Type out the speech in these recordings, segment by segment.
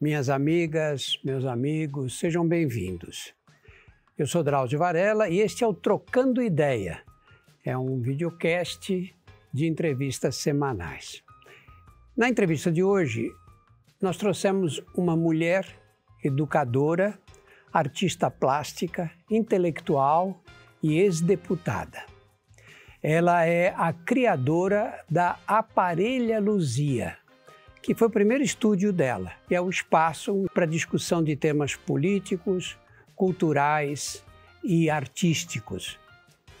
Minhas amigas, meus amigos, sejam bem-vindos. Eu sou Drauzio Varela e este é o Trocando Ideia. É um videocast de entrevistas semanais. Na entrevista de hoje, nós trouxemos uma mulher educadora, artista plástica, intelectual e ex-deputada. Ela é a criadora da Aparelha Luzia, que foi o primeiro estúdio dela. é o um espaço para discussão de temas políticos, culturais e artísticos,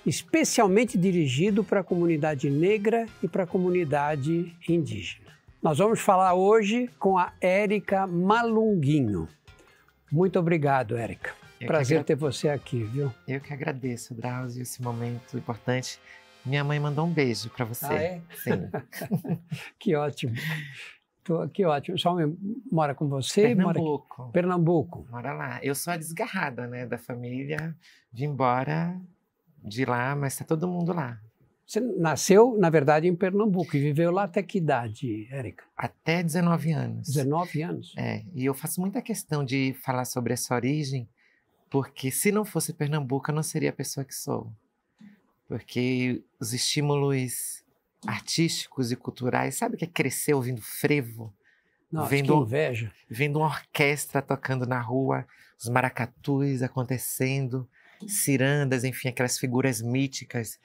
especialmente dirigido para a comunidade negra e para a comunidade indígena. Nós vamos falar hoje com a Érica Malunguinho. Muito obrigado, Érica. Prazer agra... ter você aqui, viu? Eu que agradeço, Drauzio, esse momento importante minha mãe mandou um beijo para você. Ah, é? Sim. que ótimo. Tô, que ótimo. Sua mãe mora com você? Pernambuco. Mora Pernambuco. Mora lá. Eu sou a desgarrada né, da família. Vim embora de lá, mas está todo mundo lá. Você nasceu, na verdade, em Pernambuco e viveu lá até que idade, Érica? Até 19 anos. 19 anos? É, e eu faço muita questão de falar sobre essa origem, porque se não fosse Pernambuco, eu não seria a pessoa que sou porque os estímulos artísticos e culturais, sabe o que é crescer ouvindo frevo? Nossa, vendo, que inveja. Vendo uma orquestra tocando na rua, os maracatus acontecendo, cirandas, enfim, aquelas figuras míticas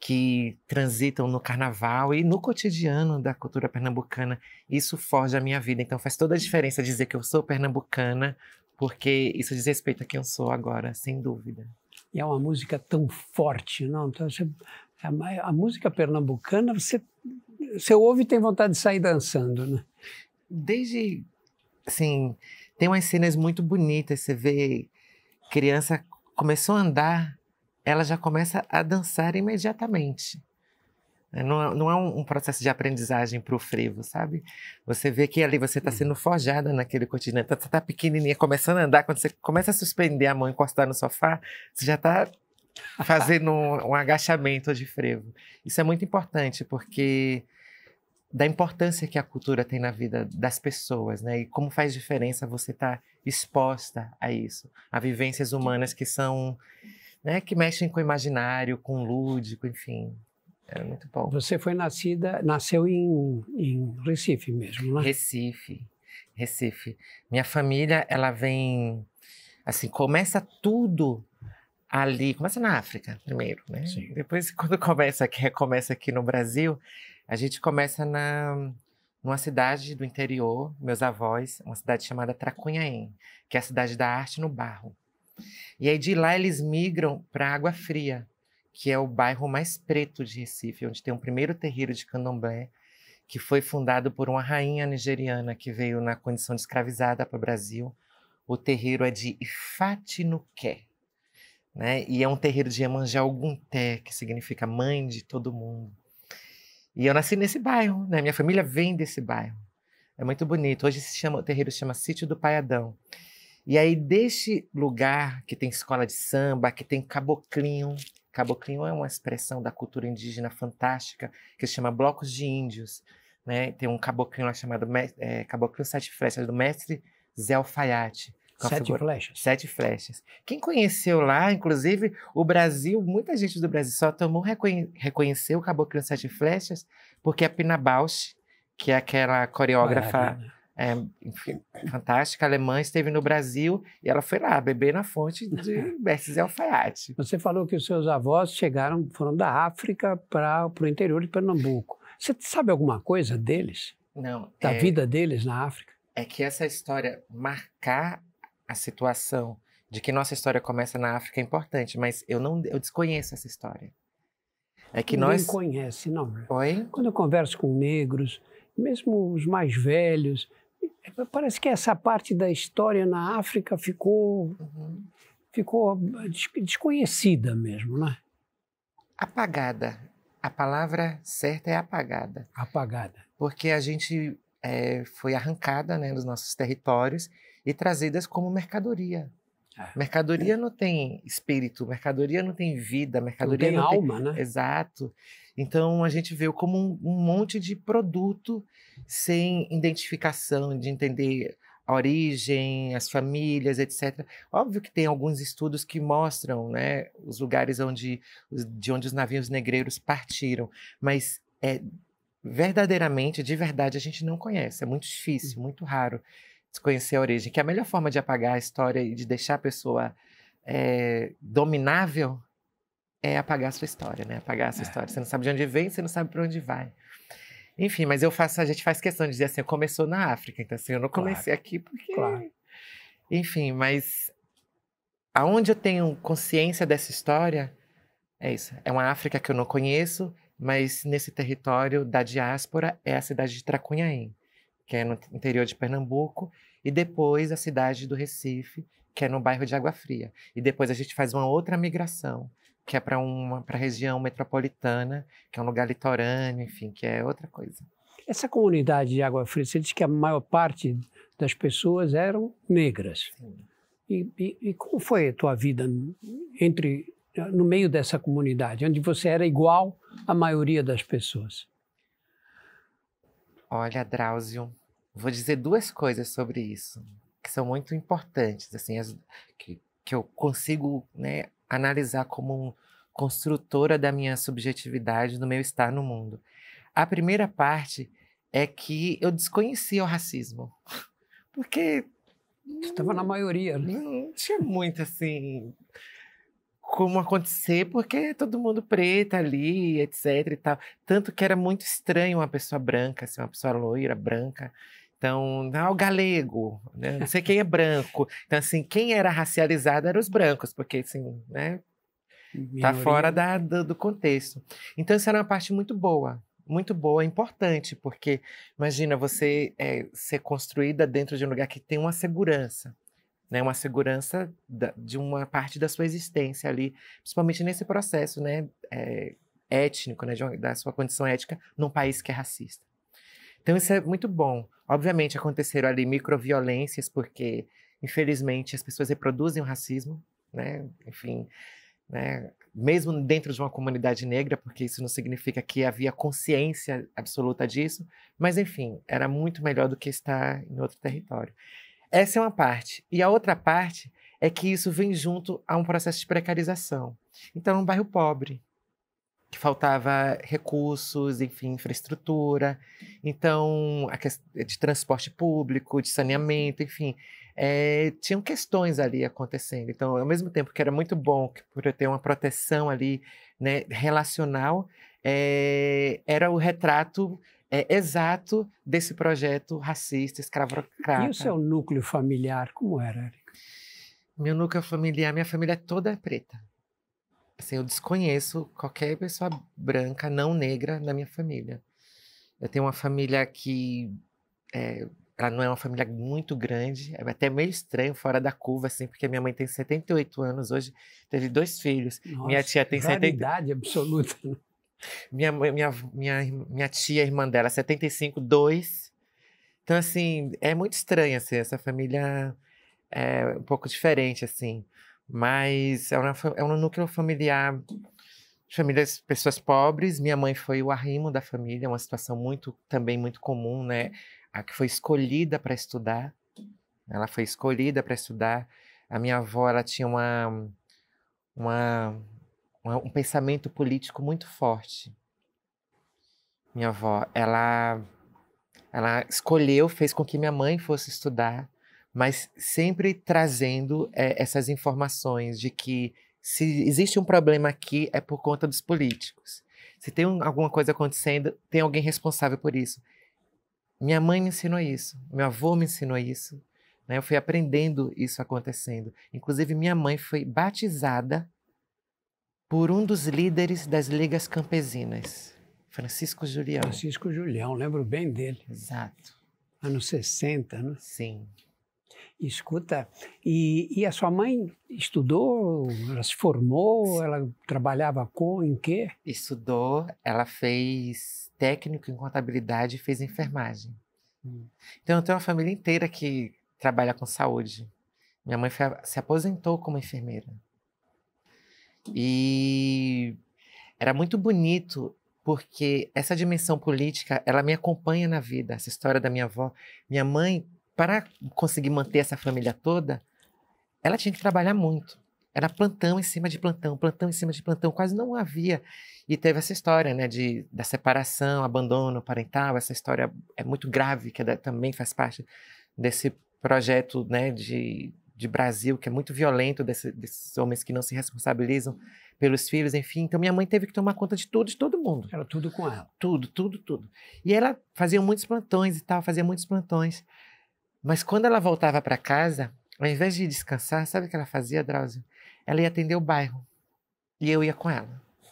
que transitam no carnaval e no cotidiano da cultura pernambucana. Isso forja a minha vida. Então faz toda a diferença dizer que eu sou pernambucana, porque isso diz respeito a quem eu sou agora, sem dúvida. E é uma música tão forte, não? Então, você, é a, é, a, música pernambucana, você, você ouve e tem vontade de sair dançando, né? Desde, assim, tem umas cenas muito bonitas, você vê criança começou a andar, ela já começa a dançar imediatamente. Né, não é, não é um, um processo de aprendizagem para o frevo, sabe? Você vê que ali você está uhum. sendo forjada naquele cotidiano. Você está tá, tá pequenininha, começando a andar. Quando você começa a suspender a mão, encostar no sofá, você já está fazendo um, um agachamento de frevo. Isso é muito importante, porque da importância que a cultura tem na vida das pessoas, né? E como faz diferença você estar tá exposta a isso, a vivências humanas que são, né, que mexem com o imaginário, com o lúdico, enfim. Era muito bom. Você foi nascida, nasceu em, em Recife mesmo, né? Recife, Recife. Minha família, ela vem, assim, começa tudo ali, começa na África primeiro, né? Sim. Depois, quando começa aqui, recomeça aqui no Brasil, a gente começa na numa cidade do interior, meus avós, uma cidade chamada Tracunhaém, que é a cidade da arte no barro. E aí de lá eles migram para Água Fria, que é o bairro mais preto de Recife, onde tem o primeiro terreiro de candomblé, que foi fundado por uma rainha nigeriana que veio na condição de escravizada para o Brasil. O terreiro é de Ifatinuqué, né? E é um terreiro de Iemanjá Ogunté, que significa mãe de todo mundo. E eu nasci nesse bairro, né? Minha família vem desse bairro. É muito bonito. Hoje se chama, o terreiro se chama Sítio do Paiadão. E aí, deste lugar que tem escola de samba, que tem caboclinho, Caboclinho é uma expressão da cultura indígena fantástica que se chama Blocos de Índios. Né? Tem um caboclinho lá chamado é, Caboclinho Sete Flechas, do mestre Zé Alfaiate. Sete figura... flechas. Sete flechas. Quem conheceu lá, inclusive, o Brasil, muita gente do Brasil só tomou, reconhe... reconheceu o Caboclinho Sete Flechas, porque a é Pina Bausch, que é aquela coreógrafa Maravilha é, enfim, fantástica alemã, esteve no Brasil e ela foi lá beber na fonte de Bessis Alfaiate. Você falou que os seus avós chegaram, foram da África para o interior de Pernambuco. Você sabe alguma coisa deles? Não. Da é, vida deles na África? É que essa história marcar a situação de que nossa história começa na África é importante, mas eu não eu desconheço essa história. É que Ninguém nós conhece, não. Né? Oi? Quando eu converso com negros, mesmo os mais velhos, Parece que essa parte da história na África ficou, uhum. ficou desconhecida mesmo, né? Apagada. A palavra certa é apagada. Apagada. Porque a gente é, foi arrancada né, dos nossos territórios e trazidas como mercadoria. É. Mercadoria não tem espírito, mercadoria não tem vida, mercadoria não tem não alma, tem... né? Exato. Então a gente vê como um, um, monte de produto sem identificação, de entender a origem, as famílias, etc. Óbvio que tem alguns estudos que mostram, né, os lugares onde de onde os navios negreiros partiram, mas é verdadeiramente, de verdade, a gente não conhece. É muito difícil, uhum. muito raro desconhecer a origem, que é a melhor forma de apagar a história e de deixar a pessoa é, dominável é apagar a sua história, né? Apagar a sua é. história. Você não sabe de onde vem, você não sabe para onde vai. Enfim, mas eu faço, a gente faz questão de dizer assim, começou na África, então assim, eu não comecei claro. aqui porque. Claro. Enfim, mas aonde eu tenho consciência dessa história é isso. É uma África que eu não conheço, mas nesse território da diáspora é a cidade de Tracunhaém que é no interior de Pernambuco, e depois a cidade do Recife, que é no bairro de Água Fria. E depois a gente faz uma outra migração, que é para uma para a região metropolitana, que é um lugar litorâneo, enfim, que é outra coisa. Essa comunidade de Água Fria, você disse que a maior parte das pessoas eram negras. E, e, e, como foi a tua vida entre no meio dessa comunidade, onde você era igual à maioria das pessoas? Olha, Drauzio, vou dizer duas coisas sobre isso, que são muito importantes, assim, as, que, que eu consigo né, analisar como construtora da minha subjetividade, do meu estar no mundo. A primeira parte é que eu desconhecia o racismo, porque... Tu estava na maioria, né? Não tinha muito, assim como acontecer, porque é todo mundo preto ali, etc e tal. Tanto que era muito estranho uma pessoa branca, assim, uma pessoa loira, branca. Então, ah, o galego, né? não sei quem é branco. Então, assim, quem era racializado eram os brancos, porque, assim, né? Tá fora da, do, do contexto. Então, isso era uma parte muito boa, muito boa, importante, porque imagina você é, ser construída dentro de um lugar que tem uma segurança né, uma segurança da, de uma parte da sua existência ali, principalmente nesse processo né, é, étnico, né, uma, da sua condição étnica num país que é racista. Então isso é muito bom. Obviamente aconteceram ali microviolências, porque infelizmente as pessoas reproduzem o racismo, né? enfim, né? mesmo dentro de uma comunidade negra, porque isso não significa que havia consciência absoluta disso, mas enfim, era muito melhor do que estar em outro território. Essa é uma parte. E a outra parte é que isso vem junto a um processo de precarização. Então, um bairro pobre, que faltava recursos, enfim, infraestrutura, então, a questão de transporte público, de saneamento, enfim, é, tinham questões ali acontecendo. Então, ao mesmo tempo que era muito bom por eu ter uma proteção ali né, relacional, é, era o retrato é, exato desse projeto racista, escravocrata. E o seu núcleo familiar, como era, Érica? Meu núcleo familiar, minha família toda é preta. Assim, eu desconheço qualquer pessoa branca, não negra, na minha família. Eu tenho uma família que é, ela não é uma família muito grande, é até meio estranho, fora da curva, assim, porque minha mãe tem 78 anos hoje, teve dois filhos. Nossa, minha tia tem 78. Idade 70... absoluta. Né? Minha, minha, minha, minha tia, irmã dela, 75, 2. Então, assim, é muito estranho, assim, essa família é um pouco diferente, assim. Mas é, uma, é um núcleo familiar de famílias, pessoas pobres. Minha mãe foi o arrimo da família, é uma situação muito, também muito comum, né? A que foi escolhida para estudar. Ela foi escolhida para estudar. A minha avó, ela tinha uma, uma um pensamento político muito forte. Minha avó, ela, ela escolheu, fez com que minha mãe fosse estudar, mas sempre trazendo é, essas informações de que se existe um problema aqui é por conta dos políticos. Se tem um, alguma coisa acontecendo, tem alguém responsável por isso. Minha mãe me ensinou isso, meu avô me ensinou isso. Né? Eu fui aprendendo isso acontecendo. Inclusive, minha mãe foi batizada por um dos líderes das ligas campesinas, Francisco Julião. Francisco Julião, lembro bem dele. Exato. Anos 60, né? Sim. Escuta, e, e, a sua mãe estudou, ela se formou, Sim. ela trabalhava com, em quê? Estudou, ela fez técnico em contabilidade e fez enfermagem. Hum. Então eu tenho uma família inteira que trabalha com saúde. Minha mãe foi, se aposentou como enfermeira. E era muito bonito porque essa dimensão política, ela me acompanha na vida, essa história da minha avó, minha mãe, para conseguir manter essa família toda, ela tinha que trabalhar muito. Era plantão em cima de plantão, plantão em cima de plantão, quase não havia. E teve essa história, né, de, da separação, abandono parental, essa história é muito grave, que é também faz parte desse projeto, né, de de Brasil, que é muito violento, desse, desses homens que não se responsabilizam pelos filhos, enfim. Então, minha mãe teve que tomar conta de tudo, de todo mundo. Era tudo com ela. Tudo, tudo, tudo. E ela fazia muitos plantões e tal, fazia muitos plantões. Mas quando ela voltava para casa, ao invés de descansar, sabe o que ela fazia, Drauzio? Ela ia atender o bairro. E eu ia com ela,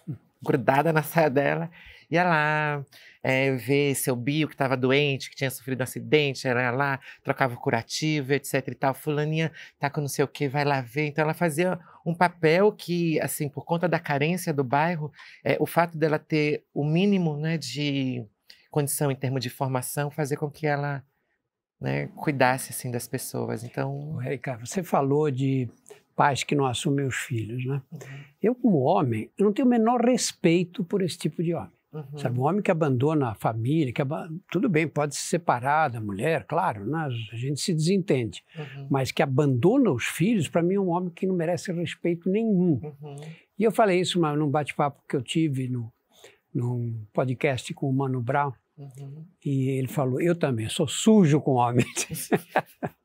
hum. grudada na saia dela ia lá é, ver seu bio que estava doente, que tinha sofrido um acidente, era lá, trocava o curativo, etc e tal. Fulaninha tá com não sei o que, vai lá ver. Então ela fazia um papel que, assim, por conta da carência do bairro, é, o fato dela ter o mínimo né, de condição em termos de formação, fazer com que ela né, cuidasse assim das pessoas. Então, Ricardo, você falou de pais que não assumem os filhos, né? Uhum. Eu como homem, eu não tenho o menor respeito por esse tipo de homem. Uhum. Sabe, o homem que abandona a família, que ab... tudo bem, pode se separar da mulher, claro, né? a gente se desentende, uhum. mas que abandona os filhos, para mim é um homem que não merece respeito nenhum. Uhum. E eu falei isso num bate-papo que eu tive no, num podcast com o Mano Brown, uhum. e ele falou: Eu também sou sujo com homens.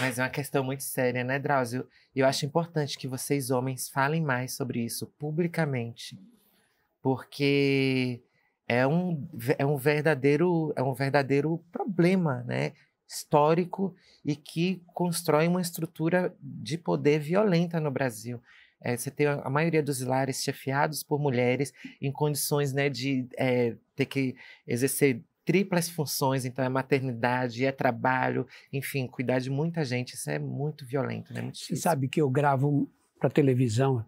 Mas é uma questão muito séria, né, Drauzio? E eu acho importante que vocês, homens, falem mais sobre isso publicamente porque é um, é um verdadeiro é um verdadeiro problema, né? histórico e que constrói uma estrutura de poder violenta no Brasil. É, você tem a maioria dos lares chefiados por mulheres em condições né, de é, ter que exercer triplas funções, então é maternidade, é trabalho, enfim, cuidar de muita gente, isso é muito violento, né? Muito Você sabe que eu gravo para televisão,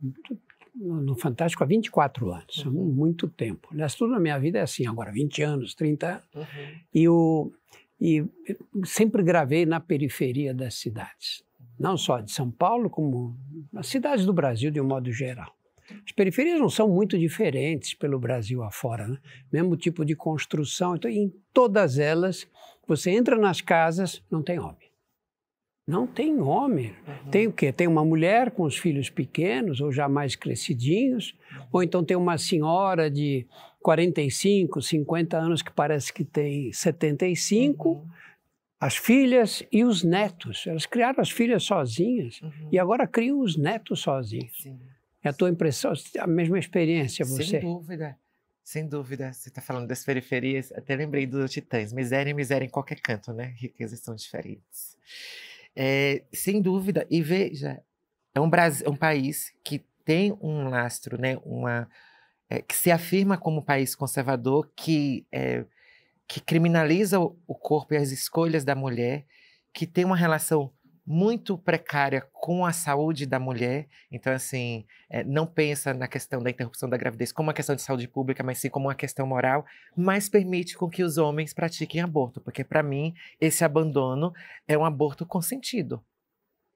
no Fantástico há 24 anos, uhum. muito tempo. Aliás, tudo na minha vida é assim, agora 20 anos, 30 anos. Uhum. E, o, e sempre gravei na periferia das cidades, não só de São Paulo, como as cidades do Brasil de um modo geral. As periferias não são muito diferentes pelo Brasil afora, né? mesmo tipo de construção. Então, em todas elas, você entra nas casas, não tem homem. Não tem homem. Uhum. Tem o quê? Tem uma mulher com os filhos pequenos ou já mais crescidinhos, ou então tem uma senhora de 45, 50 anos que parece que tem 75. Uhum. As filhas e os netos. Elas criaram as filhas sozinhas uhum. e agora criam os netos sozinhos. Sim. É a tua impressão, a mesma experiência você? Sem dúvida. Sem dúvida, você está falando das periferias, até lembrei dos Titãs, miséria e é miséria em qualquer canto, né? Riquezas são diferentes. É, sem dúvida. E veja, é um, Brasil, é um país que tem um lastro, né? Uma, é, que se afirma como país conservador, que, é, que criminaliza o corpo e as escolhas da mulher, que tem uma relação muito precária com a saúde da mulher. Então, assim, é, não pensa na questão da interrupção da gravidez como uma questão de saúde pública, mas sim como uma questão moral, mas permite com que os homens pratiquem aborto, porque para mim esse abandono é um aborto consentido.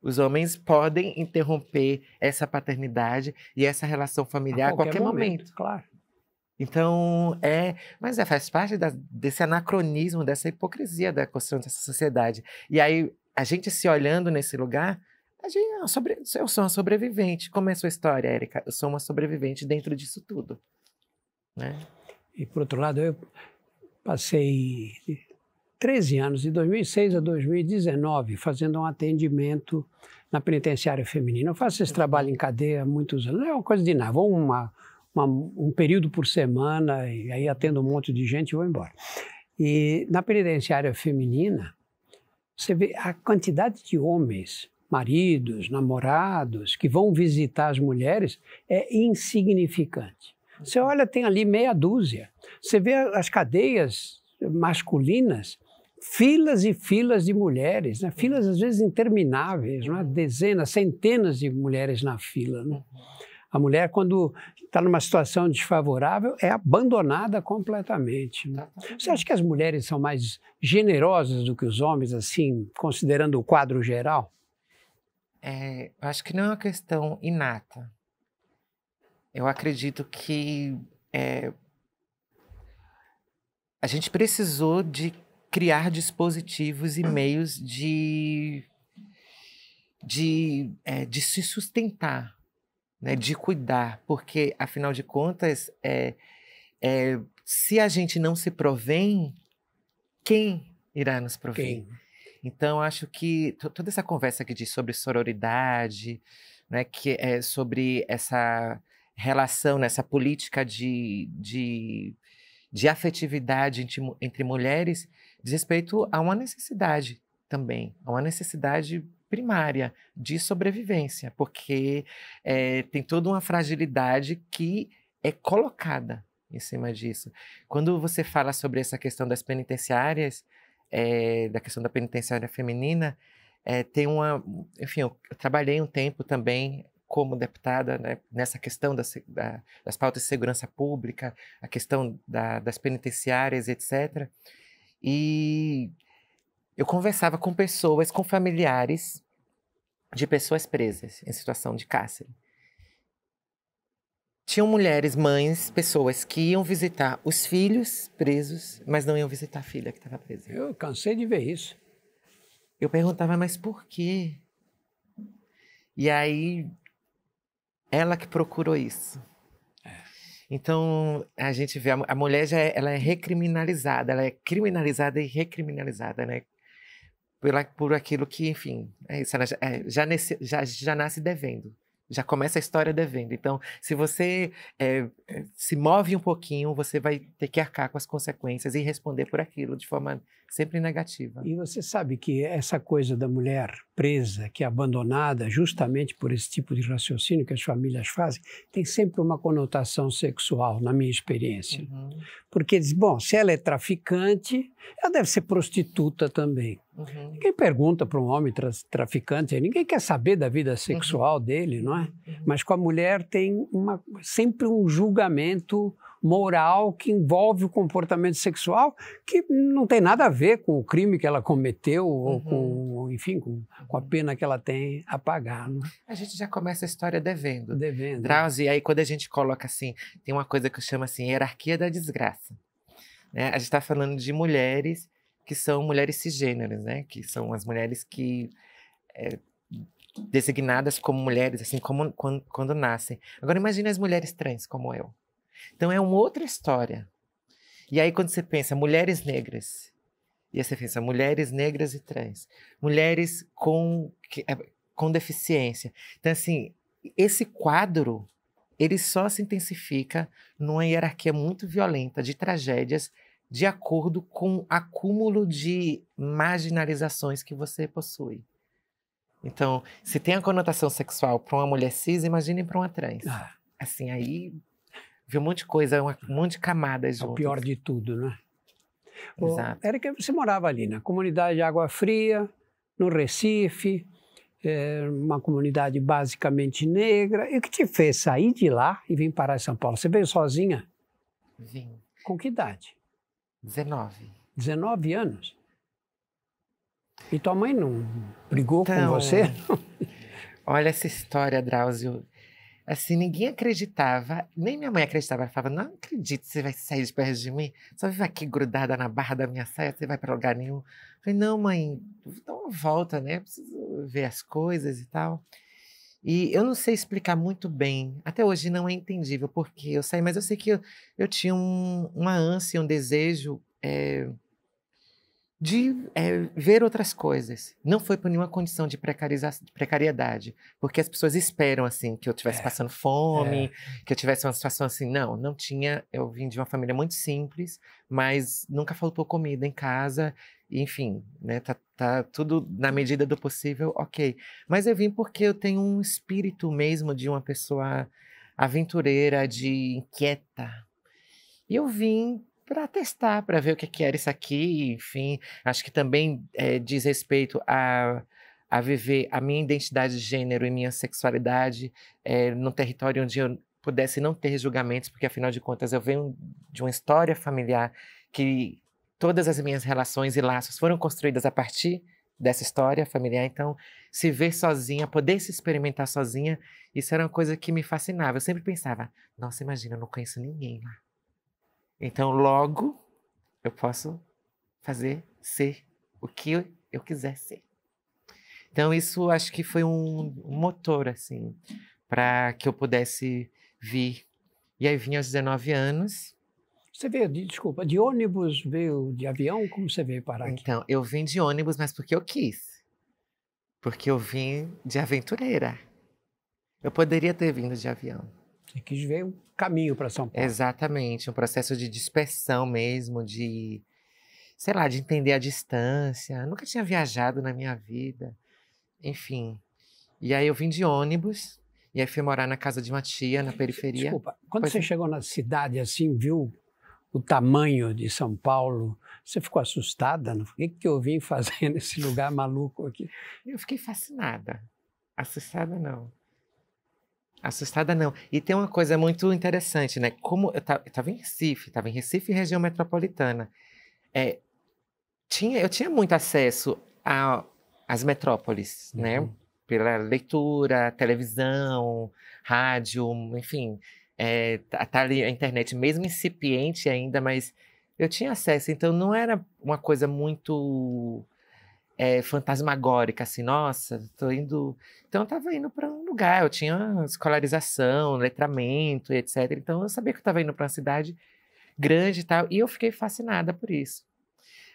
Os homens podem interromper essa paternidade e essa relação familiar a qualquer, a qualquer momento. momento. Claro. Então, é. Mas é, faz parte da, desse anacronismo, dessa hipocrisia da construção dessa sociedade. E aí, a gente se olhando nesse lugar, a gente, ah, sobre, eu sou uma sobrevivente. Como é a sua história, Érica? Eu sou uma sobrevivente dentro disso tudo. Né? E, por outro lado, eu passei 13 anos, de 2006 a 2019, fazendo um atendimento na penitenciária feminina. Eu faço esse trabalho em cadeia há muitos anos. É uma coisa de nada. Vou uma, uma, um período por semana e aí atendo um monte de gente e vou embora. E na penitenciária feminina, você vê a quantidade de homens, maridos, namorados, que vão visitar as mulheres é insignificante. Você olha, tem ali meia dúzia. Você vê as cadeias masculinas, filas e filas de mulheres, né? filas às vezes intermináveis, né? dezenas, centenas de mulheres na fila. Né? A mulher, quando está numa situação desfavorável é abandonada completamente. Né? Você acha que as mulheres são mais generosas do que os homens, assim, considerando o quadro geral? É, eu acho que não é uma questão inata. Eu acredito que é, a gente precisou de criar dispositivos e meios de, de, é, de se sustentar né, de cuidar, porque afinal de contas, é, é, se a gente não se provém, quem irá nos prover? Quem? Então acho que toda essa conversa que diz sobre sororidade, né, que é sobre essa relação, nessa né, política de, de, de afetividade entre, entre mulheres, diz respeito a uma necessidade também, a uma necessidade primária de sobrevivência, porque é, tem toda uma fragilidade que é colocada em cima disso. Quando você fala sobre essa questão das penitenciárias, é, da questão da penitenciária feminina, é, tem uma. Enfim, eu trabalhei um tempo também como deputada né, nessa questão das, da, das pautas de segurança pública, a questão da, das penitenciárias, etc. E eu conversava com pessoas, com familiares de pessoas presas em situação de cárcere. Tinham mulheres, mães, pessoas que iam visitar os filhos presos, mas não iam visitar a filha que estava presa. Eu cansei de ver isso. Eu perguntava, mas por quê? E aí, ela que procurou isso. É. Então, a gente vê, a, mulher já é, ela é recriminalizada, ela é criminalizada e recriminalizada, né? por, por aquilo que, enfim, é isso, ela já, é, já, nesse, já, já nasce devendo já começa a história devendo. Então, se você é, é se move um pouquinho, você vai ter que arcar com as consequências e responder por aquilo de forma sempre negativa. E você sabe que essa coisa da mulher presa, que é abandonada justamente por esse tipo de raciocínio que as famílias fazem, tem sempre uma conotação sexual, na minha experiência. Uhum. Porque diz, bom, se ela é traficante, ela deve ser prostituta também. Uhum. Ninguém pergunta para um homem tra traficante, ninguém quer saber da vida sexual uhum. dele, não é? Uhum. Mas com a mulher tem uma, sempre um julgamento moral que envolve o comportamento sexual, que não tem nada a ver com o crime que ela cometeu uhum. ou com, enfim, com, com, a pena que ela tem a pagar. Né? A gente já começa a história devendo. Devendo. Drauzio, e aí quando a gente coloca assim, tem uma coisa que eu chamo assim, hierarquia da desgraça. Né? A gente está falando de mulheres que são mulheres cisgêneras, né? Que são as mulheres que... É, designadas como mulheres, assim, como, quando, quando nascem. Agora, imagine as mulheres trans, como eu. Então é uma outra história. E aí quando você pensa mulheres negras, e aí você pensa mulheres negras e trans, mulheres com é, com deficiência. Então assim, esse quadro ele só se intensifica numa hierarquia muito violenta de tragédias de acordo com o acúmulo de marginalizações que você possui. Então, se tem a conotação sexual para uma mulher cis, imagine para uma trans. Ah. Assim, aí vi um monte de coisa, é. um monte de camadas É o pior de tudo, né? Exato. que você morava ali na né? comunidade Água Fria, no Recife, é uma comunidade basicamente negra. E o que te fez sair de lá e vir parar em São Paulo? Você veio sozinha? Vim. Com que idade? 19. 19 anos? E tua mãe não brigou então, com você? Olha essa história, Drauzio. Assim, ninguém acreditava, nem minha mãe acreditava. Ela falava: Não acredito, você vai sair de perto de mim, só vive aqui grudada na barra da minha saia, você vai para lugar nenhum. Eu falei: Não, mãe, dá então uma volta, né? Preciso ver as coisas e tal. E eu não sei explicar muito bem, até hoje não é entendível porque eu saí, mas eu sei que eu, eu tinha um, uma ânsia, um desejo. É, de é, ver outras coisas. Não foi por nenhuma condição de, de, precariedade, porque as pessoas esperam assim que eu estivesse é. passando fome, é. que eu tivesse uma situação assim. Não, não tinha. Eu vim de uma família muito simples, mas nunca faltou comida em casa. Enfim, né, tá, tá tudo na medida do possível, ok. Mas eu vim porque eu tenho um espírito mesmo de uma pessoa aventureira, de inquieta. E eu vim para testar, para ver o que, que era isso aqui, enfim. Acho que também é, diz respeito a, a viver a minha identidade de gênero e minha sexualidade é, eh, no território onde eu pudesse não ter julgamentos, porque afinal de contas eu venho de uma história familiar que todas as minhas relações e laços foram construídas a partir dessa história familiar. Então, se ver sozinha, poder se experimentar sozinha, isso era uma coisa que me fascinava. Eu sempre pensava, nossa, imagina, eu não conheço ninguém lá. Então, logo, eu posso fazer ser o que eu quiser ser. Então, isso acho que foi um motor, assim, para que eu pudesse vir. E aí, vim aos 19 anos. Você veio, de, desculpa, de ônibus, veio de avião? Como você veio parar aqui? Então, eu vim de ônibus, mas porque eu quis. Porque eu vim de aventureira. Eu poderia ter vindo de avião. Você quis ver o caminho para São Paulo. Exatamente, um processo de dispersão mesmo, de, sei lá, de entender a distância. Nunca tinha viajado na minha vida, enfim. E aí eu vim de ônibus, e aí fui morar na casa de uma tia, na periferia. Desculpa, quando pois... você é. chegou na cidade assim, viu o tamanho de São Paulo, você ficou assustada? Não? O que, que eu vim fazer nesse lugar maluco aqui? Eu fiquei fascinada. Assustada não. Assustada não. E tem uma coisa muito interessante, né? Como eu estava em Recife, estava em Recife, região metropolitana. É, tinha, eu tinha muito acesso às metrópoles, né? uhum. né? Pela leitura, televisão, rádio, enfim. É, tá, tá ali a internet, mesmo incipiente ainda, mas eu tinha acesso. Então não era uma coisa muito é, fantasmagórica, assim, nossa, tô indo. Então eu tava indo para um lugar, eu tinha escolarização, letramento, etc. Então eu sabia que eu tava indo para uma cidade grande e tal, e eu fiquei fascinada por isso.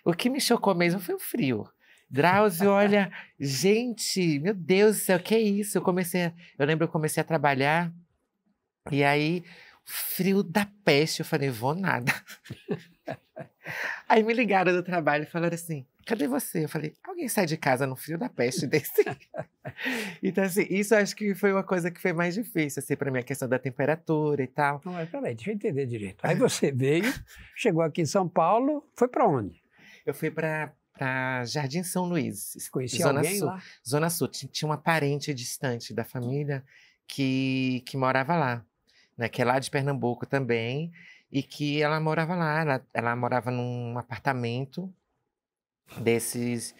O que me chocou mesmo foi o frio. Drauzio, olha, gente, meu Deus do céu, que é isso? Eu comecei, a... eu lembro, eu comecei a trabalhar e aí frio da peste, eu falei, vou nada. aí me ligaram do trabalho e falaram assim: cadê você? Eu falei, alguém sai de casa no frio da peste desse. então, assim, isso acho que foi uma coisa que foi mais difícil, assim, para mim, a questão da temperatura e tal. Não, mas peraí, deixa eu entender direito. Aí você veio, chegou aqui em São Paulo, foi para onde? Eu fui para para Jardim São Luís, Conhecia Zona alguém Sul. Lá? Zona Sul. Tinha uma parente distante da família que, que morava lá, né? Que é lá de Pernambuco também e que ela morava lá. Ela, ela morava num apartamento desses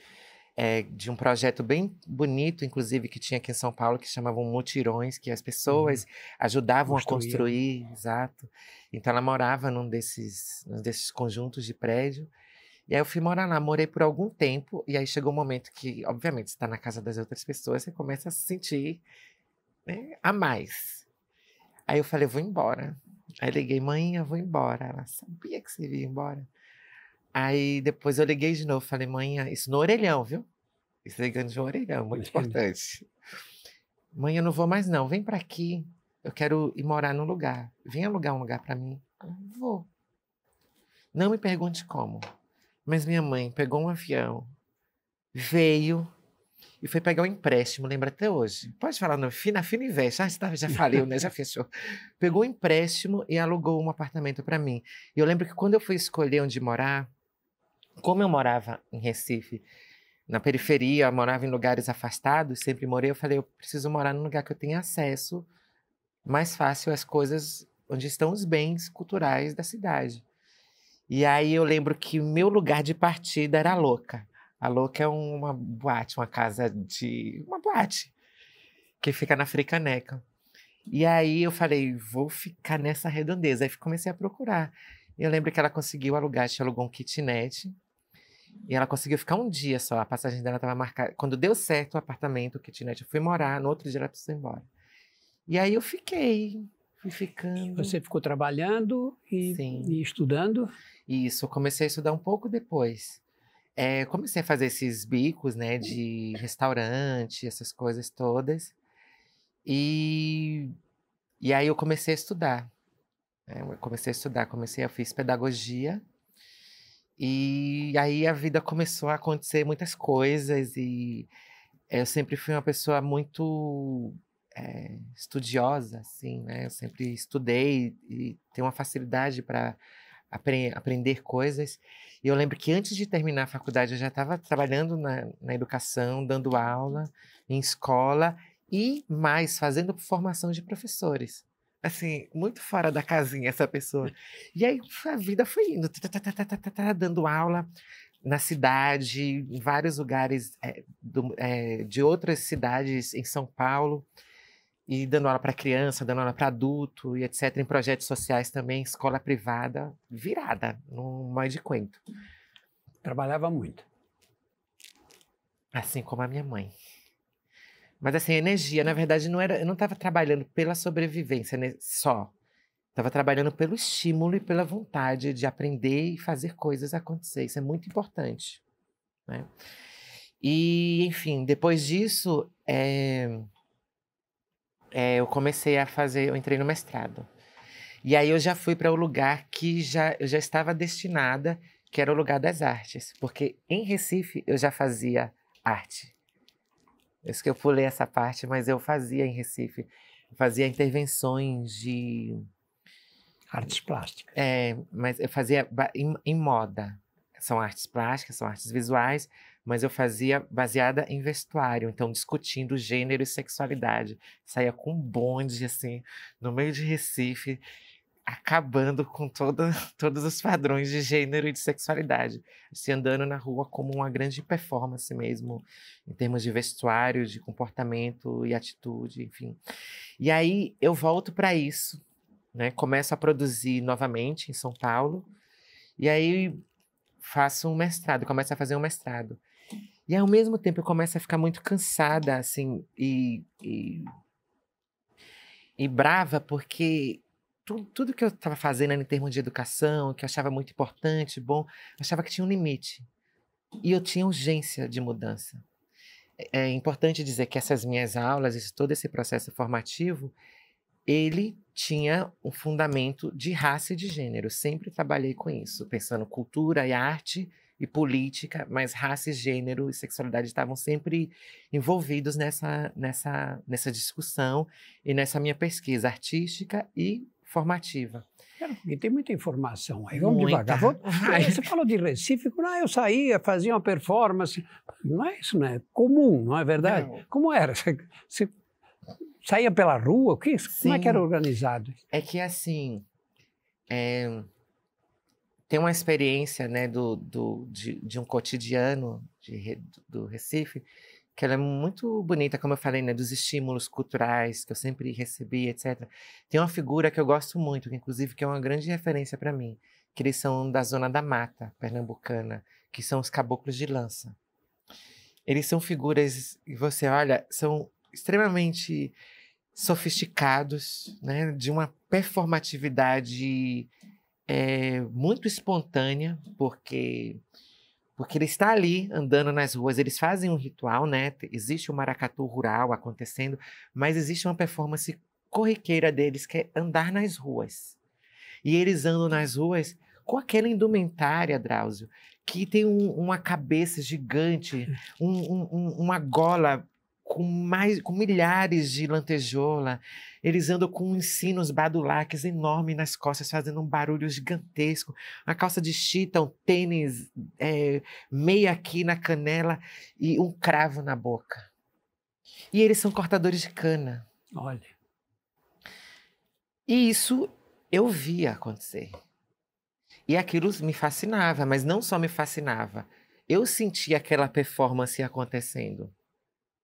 é, de um projeto bem bonito, inclusive, que tinha aqui em São Paulo, que chamavam mutirões, que as pessoas uhum. ajudavam a construir, exato. Então ela morava num desses, num desses conjuntos de prédio. E aí eu fui morar lá, morei por algum tempo, e aí chegou um momento que, obviamente, está na casa das outras pessoas, você começa a se sentir né, a mais. Aí eu falei, vou embora. Aí liguei, mãe, eu vou embora. Ela sabia que você ia embora. Aí depois eu liguei de novo, falei, mãe, ah, isso no orelhão, viu? Isso ligando de um orelhão, muito importante. mãe, eu não vou mais não, vem para aqui, eu quero ir morar num lugar. Vem alugar um lugar para mim. Eu ah, vou. Não me pergunte como, mas minha mãe pegou um avião, veio e foi pegar um empréstimo, lembra até hoje. Pode falar no Fina Fina veste. Ah, tá, já faliu, né? Já fechou. Pegou um empréstimo e alugou um apartamento para mim. E eu lembro que quando eu fui escolher onde morar, como eu morava em Recife, na periferia, morava em lugares afastados, sempre morei, eu falei, eu preciso morar num lugar que eu tenha acesso mais fácil às coisas onde estão os bens culturais da cidade. E aí eu lembro que o meu lugar de partida era a Louca. A Louca é uma boate, uma casa de... uma boate que fica na Fricaneca. E aí eu falei, vou ficar nessa redondeza. Aí comecei a procurar. Eu lembro que ela conseguiu alugar, a gente alugou um kitnet e ela conseguiu ficar um dia só. A passagem dela estava marcada. Quando deu certo o apartamento, o kitnet, né, eu fui morar. No outro dia ela precisou ir embora. E aí eu fiquei. Fui ficando. Você ficou trabalhando e, e estudando? Isso. Comecei a estudar um pouco depois. É, comecei a fazer esses bicos, né, de restaurante, essas coisas todas. E, e aí eu comecei a estudar. É, eu comecei a estudar, comecei, eu fiz pedagogia e aí a vida começou a acontecer muitas coisas e eu sempre fui uma pessoa muito é, estudiosa, assim, né? Eu sempre estudei e tenho uma facilidade para apre aprender coisas. E eu lembro que antes de terminar a faculdade eu já estava trabalhando na, na educação, dando aula em escola e mais fazendo formação de professores assim, muito fora da casinha essa pessoa. Hum. E aí a vida foi indo, tá, tá, tá, dando aula na cidade, em vários lugares é, do, é, de outras cidades em São Paulo, e dando aula para criança, dando aula para adulto, e etc., em projetos sociais também, escola privada, virada, no mais de quento. Trabalhava muito. Assim como a minha mãe. Mas assim, a energia, na verdade, não era, eu não estava trabalhando pela sobrevivência né, só. Estava trabalhando pelo estímulo e pela vontade de aprender e fazer coisas acontecer. Isso é muito importante. Né? E, enfim, depois disso, é, é, eu comecei a fazer, eu entrei no mestrado. E aí eu já fui para o um lugar que já, eu já estava destinada, que era o lugar das artes. Porque em Recife eu já fazia arte. Isso que eu pulei essa parte, mas eu fazia em Recife. fazia intervenções de. Artes plásticas. É, mas eu fazia em, em moda. São artes plásticas, são artes visuais, mas eu fazia baseada em vestuário, então discutindo gênero e sexualidade. Saía com um bonde, assim, no meio de Recife, acabando com todos os padrões de gênero e de sexualidade. Se andando na rua como uma grande performance mesmo, em termos de vestuário, de comportamento e atitude, enfim. E aí eu volto para isso, né? Começo a produzir novamente em São Paulo. E aí faço um mestrado, começo a fazer um mestrado. E ao mesmo tempo eu começo a ficar muito cansada, assim, e, e, e brava, porque tudo, tudo que eu estava fazendo em termos de educação, que eu achava muito importante, bom, achava que tinha um limite. E eu tinha urgência de mudança. É, é importante dizer que essas minhas aulas, todo esse processo formativo, ele tinha um fundamento de raça e de gênero. sempre trabalhei com isso, pensando cultura e arte e política, mas raça e gênero e sexualidade estavam sempre envolvidos nessa, nessa, nessa discussão e nessa minha pesquisa artística e formativa. É, e tem muita informação aí, vamos muita. devagar. Vou, você falou de Recife, ah, eu saía, fazia uma performance. Não é isso, é Comum, não é verdade? Não. Como era? Você, você, saía pela rua? que, como é que era organizado? É que assim. É, tem uma experiência né, do, do, de, de um cotidiano de, do Recife que ela é muito bonita, como eu falei, né, dos estímulos culturais que eu sempre recebi, etc. Tem uma figura que eu gosto muito, que inclusive que é uma grande referência para mim, que eles são da zona da mata pernambucana, que são os caboclos de lança. Eles são figuras e você olha, são extremamente sofisticados, né, de uma performatividade é, muito espontânea, porque porque ele está ali andando nas ruas, eles fazem um ritual, né? Existe o um maracatu rural acontecendo, mas existe uma performance corriqueira deles que é andar nas ruas. E eles andam nas ruas com aquela indumentária, Drauzio, que tem um, uma cabeça gigante, hum. um, um, uma gola com mais com milhares de lantejola. Eles andam com ensinos badulaques enormes nas costas, fazendo um barulho gigantesco. Uma calça de chita, um tênis, é, meia aqui na canela e um cravo na boca. E eles são cortadores de cana. Olha. E isso eu via acontecer. E aquilo me fascinava, mas não só me fascinava. Eu sentia aquela performance acontecendo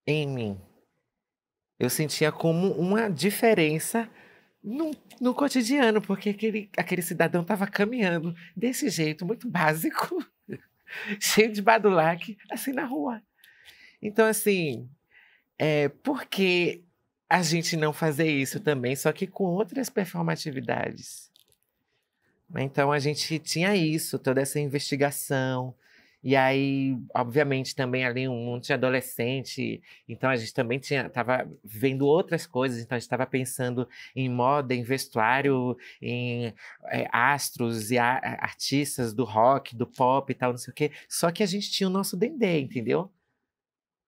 em mim. Eu sentia como uma diferença no, no cotidiano, porque aquele, aquele cidadão estava caminhando desse jeito, muito básico, cheio de badulac, assim na rua. Então, assim, é, por que a gente não fazer isso também, só que com outras performatividades? Né? Então, a gente tinha isso, toda essa investigação, e aí, obviamente, também ali um monte de adolescente. Então a gente também tinha, tava vendo outras coisas. Então a gente estava pensando em moda, em vestuário, em é, astros e a, artistas do rock, do pop e tal, não sei o quê. Só que a gente tinha o nosso dendê, entendeu?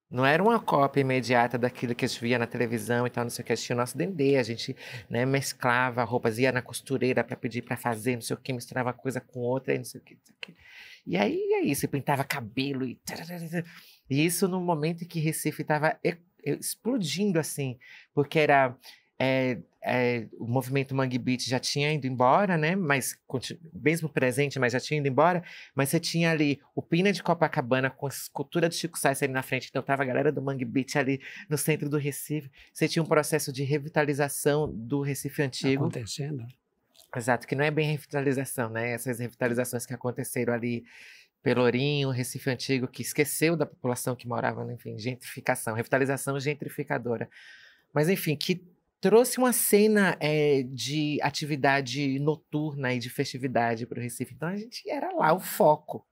Não era uma cópia imediata daquilo que a gente via na televisão e tal, não sei o que. A gente tinha o nosso dendê, a gente né, mesclava roupas, ia na costureira para pedir para fazer, não sei o que, misturava coisa com outra e não sei o que. Não sei o que. E aí é isso, eu pintava cabelo e. E isso no momento em que Recife estava explodindo assim, porque era. É, é, o movimento Mangue Beat já tinha ido embora, né? Mas mesmo presente, mas já tinha ido embora. Mas você tinha ali o Pina de Copacabana com a escultura do Chico Sainz ali na frente. Então tava a galera do Mangue Beat ali no centro do Recife. Você tinha um processo de revitalização do Recife antigo acontecendo Exato, que não é bem revitalização, né? Essas revitalizações que aconteceram ali Pelourinho, Recife Antigo, que esqueceu da população que morava, né, enfim, gentrificação, revitalização gentrificadora. Mas, enfim, que trouxe uma cena é, de atividade noturna e de festividade para o Recife. Então, a gente era lá o foco.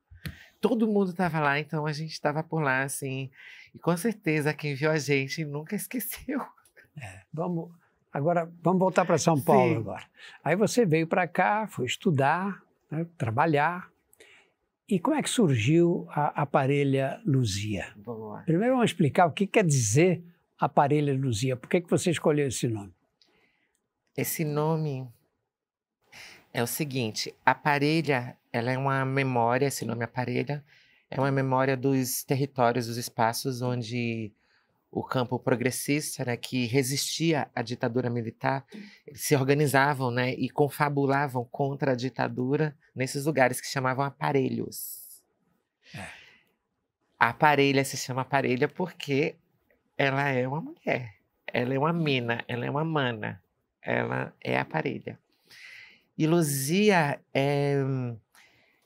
Todo mundo estava lá, então a gente estava por lá, assim. E com certeza quem viu a gente nunca esqueceu. É, vamos, Agora, vamos voltar para São Paulo Sim. agora. Aí você veio para cá, foi estudar, né, trabalhar. E como é que surgiu a aparelha Luzia? Vamos lá. Primeiro vamos explicar o que quer dizer aparelha Luzia. Por que, que você escolheu esse nome? Esse nome é o seguinte, aparelha, ela é uma memória, esse nome aparelha, é uma memória dos territórios, dos espaços onde o campo progressista, né, que resistia à ditadura militar, se organizavam, né, e confabulavam contra a ditadura nesses lugares que chamavam aparelhos. É. A aparelha se chama aparelha porque ela é uma mulher, ela é uma mina, ela é uma mana, ela é aparelha. E Luzia é,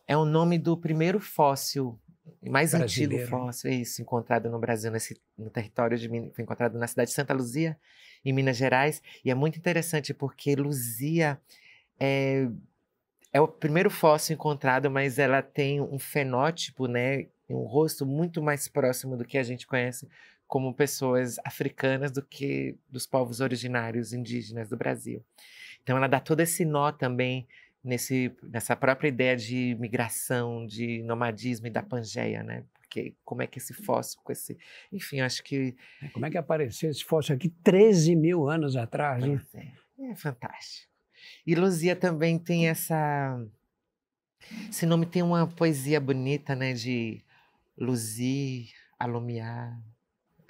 é o nome do primeiro fóssil mais antigo fóssil, isso, encontrado no Brasil, nesse, no território de Minas, foi encontrado na cidade de Santa Luzia, em Minas Gerais, e é muito interessante porque Luzia é, é o primeiro fóssil encontrado, mas ela tem um fenótipo, né, um rosto muito mais próximo do que a gente conhece como pessoas africanas do que dos povos originários indígenas do Brasil. Então ela dá todo esse nó também nesse, nessa própria ideia de migração, de nomadismo e da Pangeia, né? Porque como é que esse fóssil com esse. Enfim, acho que. É, como é que apareceu esse fóssil aqui 13 mil anos atrás, né? É, é fantástico. E Luzia também tem essa. Esse nome tem uma poesia bonita, né? De Luzi, Alumiar.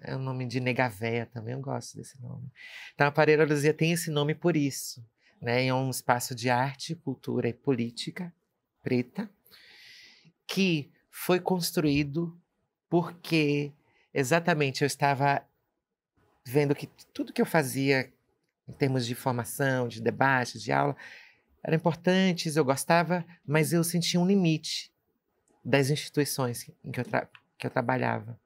É o um nome de Negavéia também, eu gosto desse nome. Então, a Pareira Luzia tem esse nome por isso né, um espaço de arte, cultura e política preta, que foi construído porque exatamente eu estava vendo que tudo que eu fazia em termos de formação, de debates, de aula, eram importantes, eu gostava, mas eu sentia um limite das instituições em que eu, que eu trabalhava.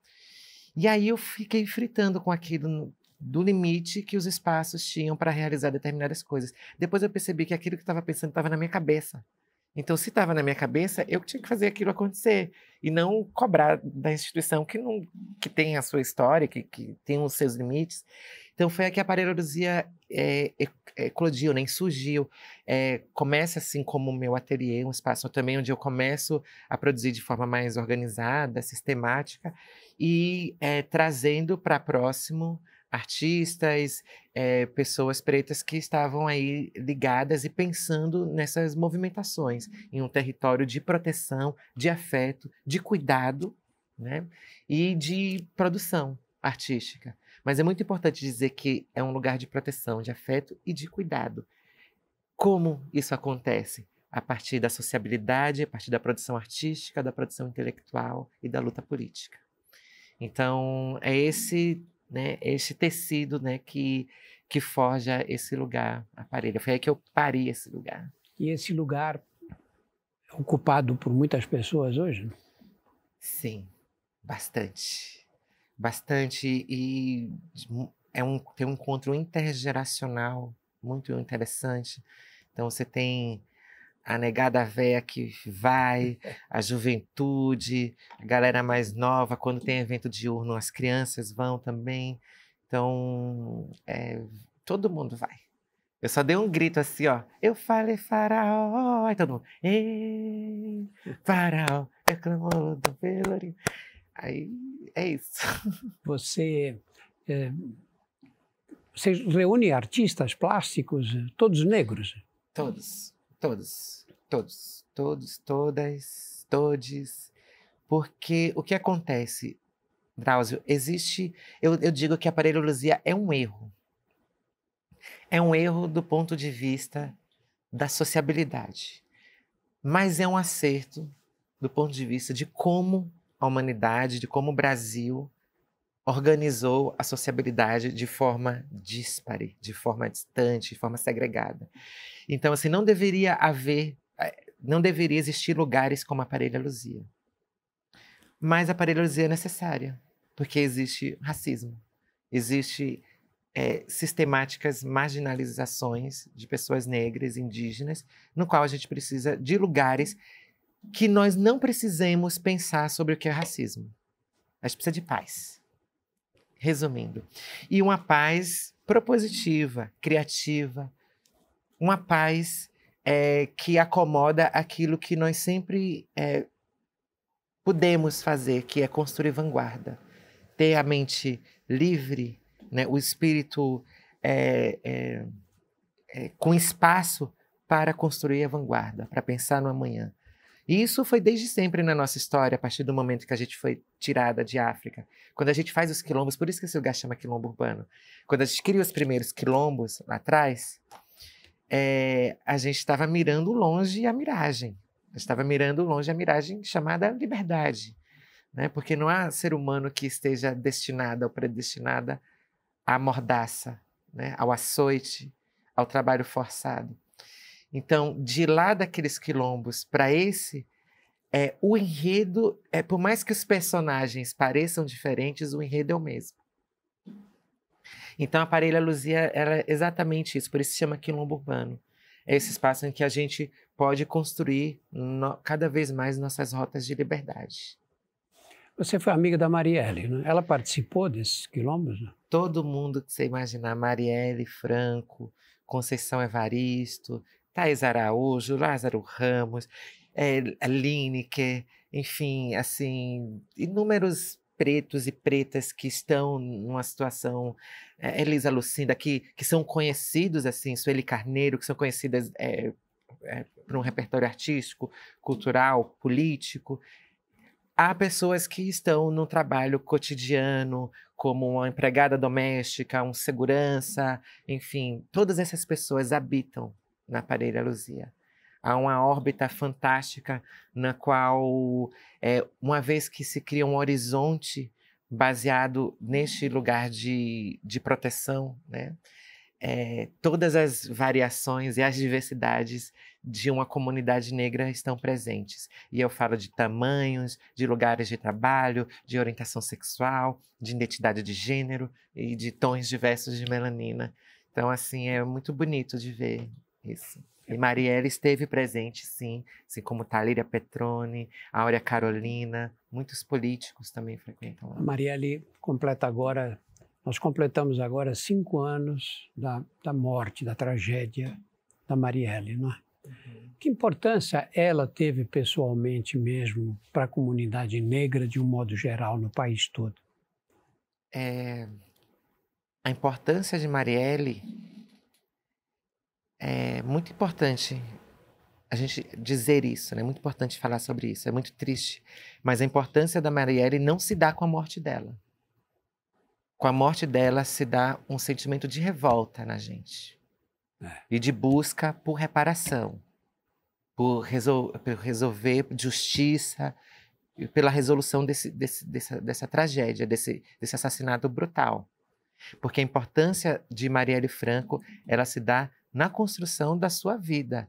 E aí eu fiquei fritando com aquilo do limite que os espaços tinham para realizar determinadas coisas. Depois eu percebi que aquilo que estava pensando estava na minha cabeça. Então, se estava na minha cabeça, eu tinha que fazer aquilo acontecer e não cobrar da instituição que não que tem a sua história, que, que tem os seus limites. Então, foi aqui a pareloduzia é, é, é, eclodiu, nem né? surgiu. É, começa assim como o meu ateliê, um espaço também onde eu começo a produzir de forma mais organizada, sistemática e é, trazendo para próximo artistas, é, pessoas pretas que estavam aí ligadas e pensando nessas movimentações uhum. em um território de proteção, de afeto, de cuidado né? e de produção artística. Mas é muito importante dizer que é um lugar de proteção, de afeto e de cuidado. Como isso acontece? A partir da sociabilidade, a partir da produção artística, da produção intelectual e da luta política. Então, é esse né, é este tecido né, que, que forja esse lugar, a parede. Foi aí que eu parei esse lugar. E esse lugar é ocupado por muitas pessoas hoje? Sim, bastante. Bastante. E é um, tem um encontro intergeracional muito interessante. Então, você tem a negada véia que vai, a juventude, a galera mais nova, quando tem evento diurno, as crianças vão também. Então, é, todo mundo vai. Eu só dei um grito assim, ó. Eu falei faraó. Aí todo mundo. Ei, faraó, eu é clamo do pelourinho. Aí é isso. Você. É, você reúne artistas plásticos, eh, todos negros? Todos, todos Todos, todos, todas, todes. Porque o que acontece, Drauzio, existe. Eu, eu digo que a aparelhologia é um erro. É um erro do ponto de vista da sociabilidade. Mas é um acerto do ponto de vista de como a humanidade, de como o Brasil organizou a sociabilidade de forma dispare, de forma distante, de forma segregada. Então, assim, não deveria haver não deveria existir lugares como a parelha-luzia. Mas a parelha-luzia é necessária, porque existe racismo, existe é, sistemáticas marginalizações de pessoas negras, indígenas, no qual a gente precisa de lugares que nós não precisemos pensar sobre o que é racismo. A gente precisa de paz. Resumindo, e uma paz propositiva, criativa, uma paz é, que acomoda aquilo que nós sempre é, podemos fazer, que é construir vanguarda. Ter a mente livre, né? o espírito é, é, é, com espaço para construir a vanguarda, para pensar no amanhã. E isso foi desde sempre na nossa história, a partir do momento que a gente foi tirada de África. Quando a gente faz os quilombos, por isso que esse lugar chama quilombo urbano. Quando a gente cria os primeiros quilombos lá atrás, é, a gente estava mirando longe a miragem. Estava mirando longe a miragem chamada liberdade, né? Porque não há ser humano que esteja destinado ou predestinada à mordaça, né? Ao açoite, ao trabalho forçado. Então, de lá daqueles quilombos para esse, é, o enredo, é, por mais que os personagens pareçam diferentes, o enredo é o mesmo. Então a Parelha Luzia era exatamente isso, por isso se chama quilombo urbano. É esse espaço em que a gente pode construir no, cada vez mais nossas rotas de liberdade. Você foi amiga da Marielle, né? Ela participou desses quilombos? Né? Todo mundo que você imaginar, Marielle Franco, Conceição Evaristo, Thais Araújo, Lázaro Ramos, é, Lineker, enfim, assim, inúmeros pretos e pretas que estão numa situação, é, Elisa Lucinda, que, que são conhecidos, assim, Sueli Carneiro, que são conhecidas é, é, para um repertório artístico, cultural, político. Há pessoas que estão no trabalho cotidiano, como uma empregada doméstica, um segurança, enfim, todas essas pessoas habitam na Pareira Luzia a uma órbita fantástica na qual, é, uma vez que se cria um horizonte baseado neste lugar de, de proteção, né? É, todas as variações e as diversidades de uma comunidade negra estão presentes. E eu falo de tamanhos, de lugares de trabalho, de orientação sexual, de identidade de gênero e de tons diversos de melanina. Então, assim, é muito bonito de ver isso. E Marielle esteve presente, sim, assim como Talíria Petrone, Áurea Carolina, muitos políticos também frequentam lá. A Marielle completa agora, nós completamos agora cinco anos da, da morte, da tragédia da Marielle, não é? Uhum. Que importância ela teve pessoalmente mesmo para a comunidade negra de um modo geral no país todo? É, a importância de Marielle é muito importante a gente dizer isso, né? É muito importante falar sobre isso. É muito triste. Mas a importância da Marielle não se dá com a morte dela. Com a morte dela se dá um sentimento de revolta na gente é. e de busca por reparação, por, resol por resolver justiça, pela resolução desse, desse, dessa, dessa, tragédia, desse, desse assassinato brutal. Porque a importância de Marielle Franco, ela se dá na construção da sua vida,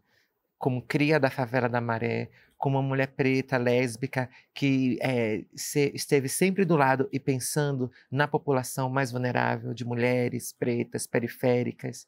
como cria da favela da Maré, como uma mulher preta, lésbica, que é, se, esteve sempre do lado e pensando na população mais vulnerável de mulheres pretas, periféricas.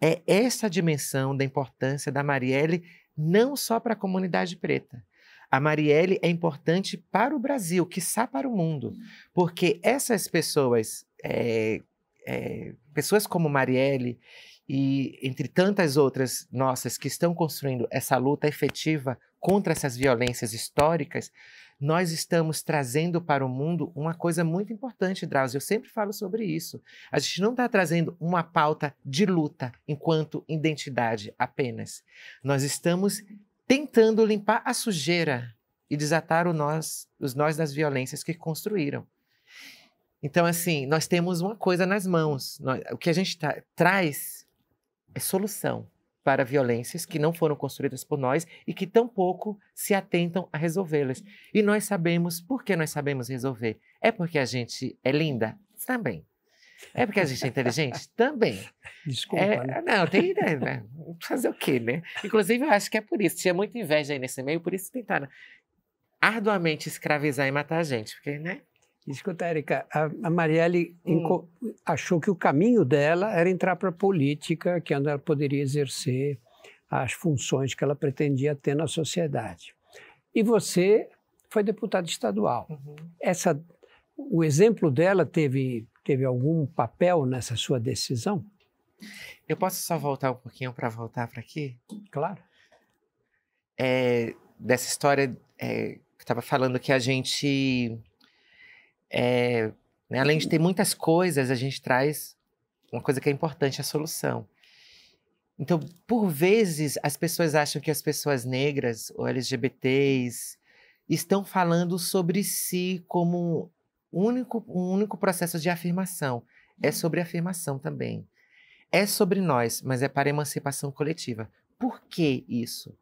É essa dimensão da importância da Marielle não só para a comunidade preta. A Marielle é importante para o Brasil, quiçá para o mundo, hum. porque essas pessoas, é, é, pessoas como Marielle, e entre tantas outras nossas que estão construindo essa luta efetiva contra essas violências históricas, nós estamos trazendo para o mundo uma coisa muito importante, Drauzio. Eu sempre falo sobre isso. A gente não está trazendo uma pauta de luta enquanto identidade apenas. Nós estamos tentando limpar a sujeira e desatar nós, os nós das violências que construíram. Então, assim, nós temos uma coisa nas mãos. Nós, o que a gente tá, traz é solução para violências que não foram construídas por nós e que tampouco se atentam a resolvê-las. E nós sabemos por que nós sabemos resolver. É porque a gente é linda? Também. É porque a gente é inteligente? Também. Desculpa. É, né? Não, tem ideia, né, né? Fazer o quê, né? Inclusive, eu acho que é por isso. Tinha muita inveja aí nesse meio, por isso tentaram arduamente escravizar e matar a gente, porque, né? Escuta, Érica, a Marielle hum. achou que o caminho dela era entrar para a política, que é ela poderia exercer as funções que ela pretendia ter na sociedade. E você foi deputada estadual. Uhum. Essa, o exemplo dela teve, teve algum papel nessa sua decisão? Eu posso só voltar um pouquinho para voltar para aqui? Claro. É, dessa história é, que estava falando que a gente é, né, além de ter muitas coisas, a gente traz uma coisa que é importante, a solução. Então, por vezes, as pessoas acham que as pessoas negras ou LGBTs estão falando sobre si como um único, um único processo de afirmação. É uhum. sobre afirmação também. É sobre nós, mas é para emancipação coletiva. Por que isso?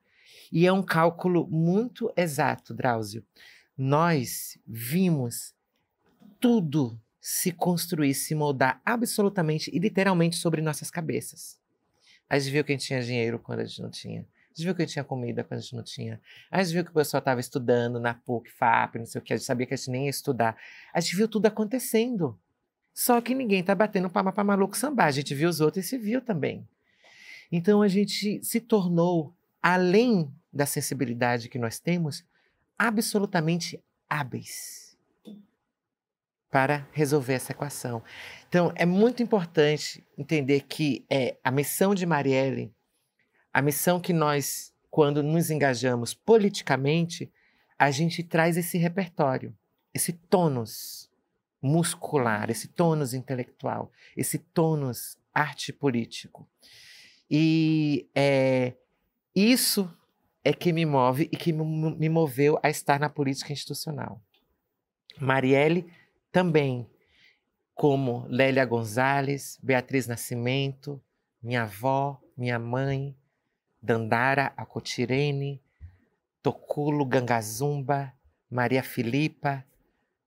E é um cálculo muito exato, Drauzio. Nós vimos tudo se construir, se moldar absolutamente e literalmente sobre nossas cabeças. A gente viu que a gente tinha dinheiro quando a gente não tinha. A gente viu que a gente tinha comida quando a gente não tinha. A gente viu que o pessoal estava estudando na PUC, FAP, não sei o que. A gente sabia que a gente nem ia estudar. A gente viu tudo acontecendo. Só que ninguém tá batendo palma para maluco sambar. A gente viu os outros e se viu também. Então a gente se tornou, além da sensibilidade que nós temos, absolutamente hábeis para resolver essa equação. Então, é muito importante entender que é, a missão de Marielle, a missão que nós, quando nos engajamos politicamente, a gente traz esse repertório, esse tônus muscular, esse tônus intelectual, esse tônus arte político. E é, isso é que me move e que me moveu a estar na política institucional. Marielle também como Lélia Gonzalez, Beatriz Nascimento, minha avó, minha mãe, Dandara Acotirene, Toculo Gangazumba, Maria Filipa,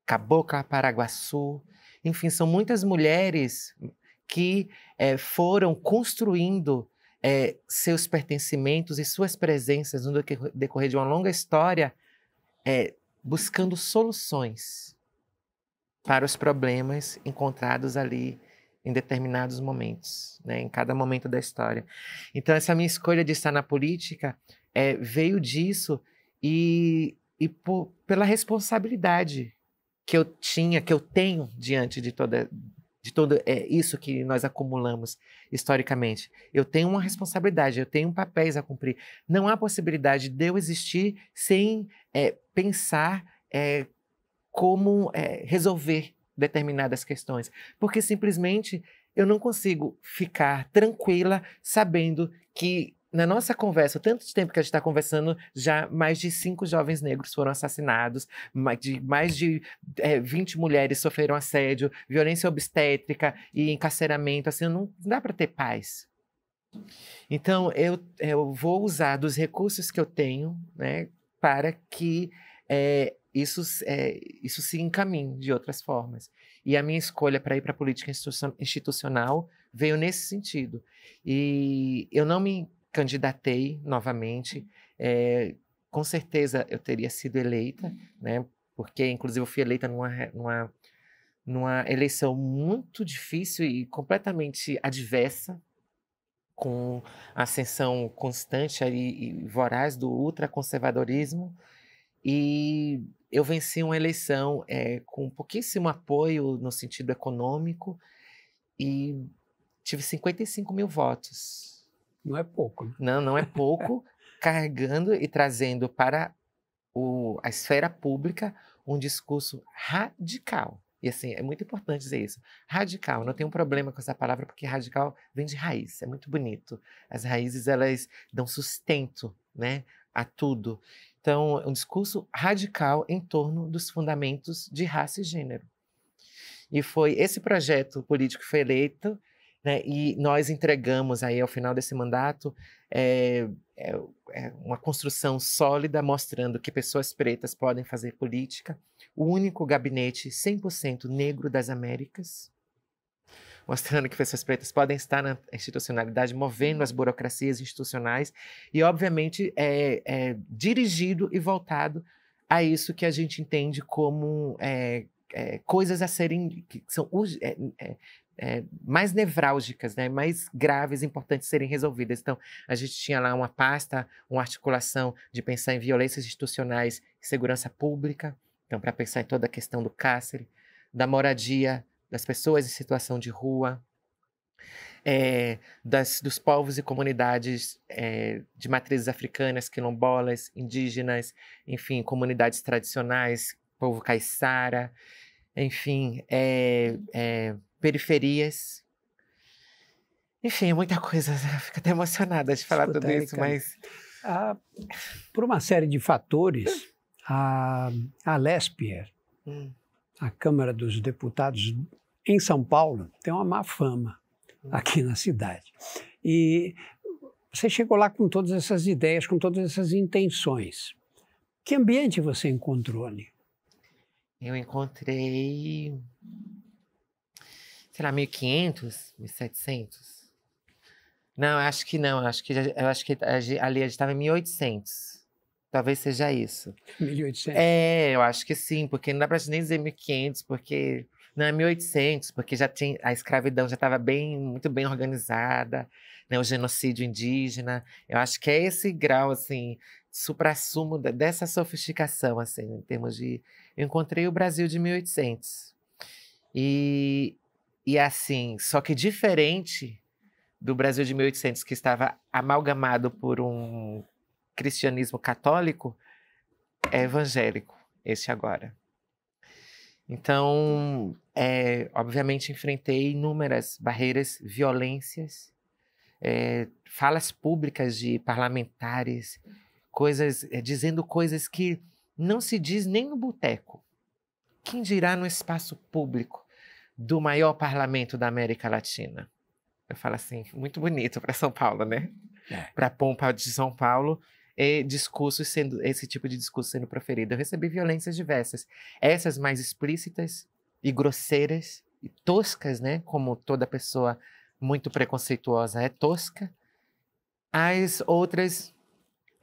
Cabocla Paraguaçu. Enfim, são muitas mulheres que é, foram construindo é, seus pertencimentos e suas presenças no decorrer de uma longa história, é, buscando soluções para os problemas encontrados ali em determinados momentos, né, em cada momento da história. Então, essa minha escolha de estar na política é, veio disso e, e por, pela responsabilidade que eu tinha, que eu tenho diante de toda de todo é, isso que nós acumulamos historicamente. Eu tenho uma responsabilidade, eu tenho papéis a cumprir. Não há possibilidade de eu existir sem é, pensar é, como é, resolver determinadas questões, porque simplesmente eu não consigo ficar tranquila sabendo que na nossa conversa, tanto tempo que a gente está conversando, já mais de cinco jovens negros foram assassinados, mais de, mais de é, 20 mulheres sofreram assédio, violência obstétrica e encarceramento. Assim, não dá para ter paz. Então, eu, eu vou usar dos recursos que eu tenho né, para que é, isso, é, isso se encaminha de outras formas. E a minha escolha para ir para a política institucional veio nesse sentido. E eu não me candidatei novamente. É, com certeza eu teria sido eleita, né? Porque, inclusive, eu fui eleita numa, numa, numa eleição muito difícil e completamente adversa, com ascensão constante e, e voraz do ultraconservadorismo. E eu venci uma eleição é, com pouquíssimo apoio no sentido econômico e tive 55 mil votos. Não é pouco. Né? Não, não é pouco, carregando e trazendo para o, a esfera pública um discurso radical. E assim, é muito importante dizer isso. Radical, não tenho um problema com essa palavra, porque radical vem de raiz, é muito bonito. As raízes, elas dão sustento, né, a tudo. Então, um discurso radical em torno dos fundamentos de raça e gênero. E foi esse projeto político que foi eleito, né, e nós entregamos aí ao final desse mandato é, é, é uma construção sólida mostrando que pessoas pretas podem fazer política, o único gabinete 100% negro das Américas, mostrando que pessoas pretas podem estar na institucionalidade, movendo as burocracias institucionais e, obviamente, é, é dirigido e voltado a isso que a gente entende como é, é, coisas a serem que são é, é, é, mais nevrálgicas, né, mais graves, importantes serem resolvidas. Então, a gente tinha lá uma pasta, uma articulação de pensar em violências institucionais, segurança pública, então para pensar em toda a questão do cárcere, da moradia, das pessoas em situação de rua, é, das, dos povos e comunidades é, de matrizes africanas, quilombolas, indígenas, enfim, comunidades tradicionais, povo caiçara, enfim, é, periferias. Enfim, é muita coisa. Né? fico até emocionada de falar tudo isso, mas. Ah, por uma série de fatores, a, a Lespier, hum. a Câmara dos Deputados em São Paulo tem uma má fama aqui na cidade. E você chegou lá com todas essas ideias, com todas essas intenções. Que ambiente você encontrou ali? Eu encontrei, Será 1.500, 1.700. Não, acho que não, acho que, eu acho que ali a gente estava em 1.800. Talvez seja isso. 1.800? É, eu acho que sim, porque não dá para nem dizer 1.500, porque não é 1800, porque já tinha a escravidão já estava bem, muito bem organizada, né? O genocídio indígena. Eu acho que é esse grau assim supra-sumo dessa sofisticação assim, em termos de eu encontrei o Brasil de 1800. E e assim, só que diferente do Brasil de 1800 que estava amalgamado por um cristianismo católico, é evangélico, este agora. Então, é, obviamente, enfrentei inúmeras barreiras, violências, é, falas públicas de parlamentares, coisas é, dizendo coisas que não se diz nem no boteco. Quem dirá no espaço público do maior parlamento da América Latina? Eu falo assim, muito bonito para São Paulo, né? É. Para a pompa de São Paulo, discursos sendo esse tipo de discurso sendo proferido. Eu recebi violências diversas, essas mais explícitas, e grosseiras e toscas, né? Como toda pessoa muito preconceituosa é tosca, as outras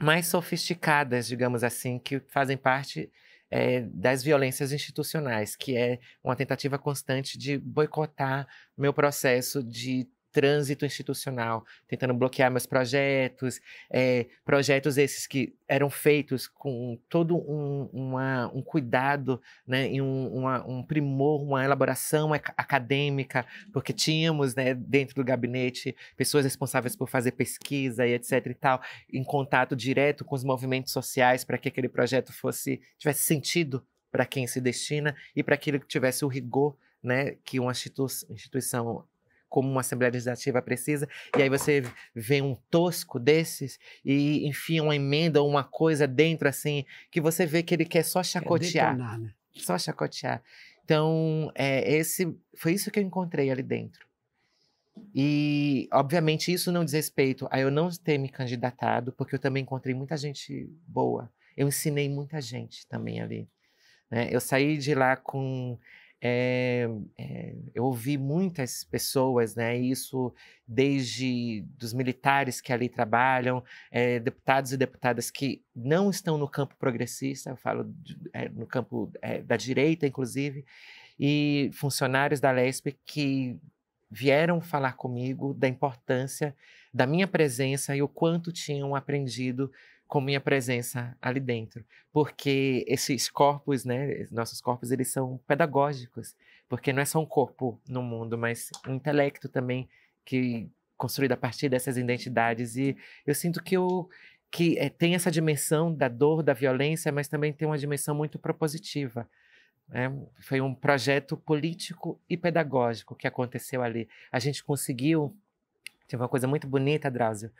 mais sofisticadas, digamos assim, que fazem parte é, das violências institucionais, que é uma tentativa constante de boicotar meu processo de trânsito institucional, tentando bloquear meus projetos, é, projetos esses que eram feitos com todo um, uma, um cuidado né, e um, uma, um primor, uma elaboração acadêmica, porque tínhamos né, dentro do gabinete pessoas responsáveis por fazer pesquisa e etc e tal, em contato direto com os movimentos sociais para que aquele projeto fosse tivesse sentido para quem se destina e para que que tivesse o rigor né, que uma instituição como uma Assembleia Legislativa precisa, e aí você vê um tosco desses e enfia uma emenda ou uma coisa dentro assim, que você vê que ele quer só chacotear. Quer detonar, né? Só chacotear. Então, é, esse foi isso que eu encontrei ali dentro. E, obviamente, isso não diz respeito a eu não ter me candidatado, porque eu também encontrei muita gente boa. Eu ensinei muita gente também ali. Né? Eu saí de lá com é, é, eu ouvi muitas pessoas, né, isso desde dos militares que ali trabalham, é, deputados e deputadas que não estão no campo progressista, eu falo de, no campo da direita, inclusive, e funcionários da LESP que vieram falar comigo da importância da minha presença e o quanto tinham aprendido com minha presença ali dentro, porque esses corpos, né, nossos corpos, eles são pedagógicos, porque não é só um corpo no mundo, mas um intelecto também que construído a partir dessas identidades e eu sinto que eu que é, tem essa dimensão da dor, da violência, mas também tem uma dimensão muito propositiva. É, foi um projeto político e pedagógico que aconteceu ali. A gente conseguiu. Tinha uma coisa muito bonita, Drauzio,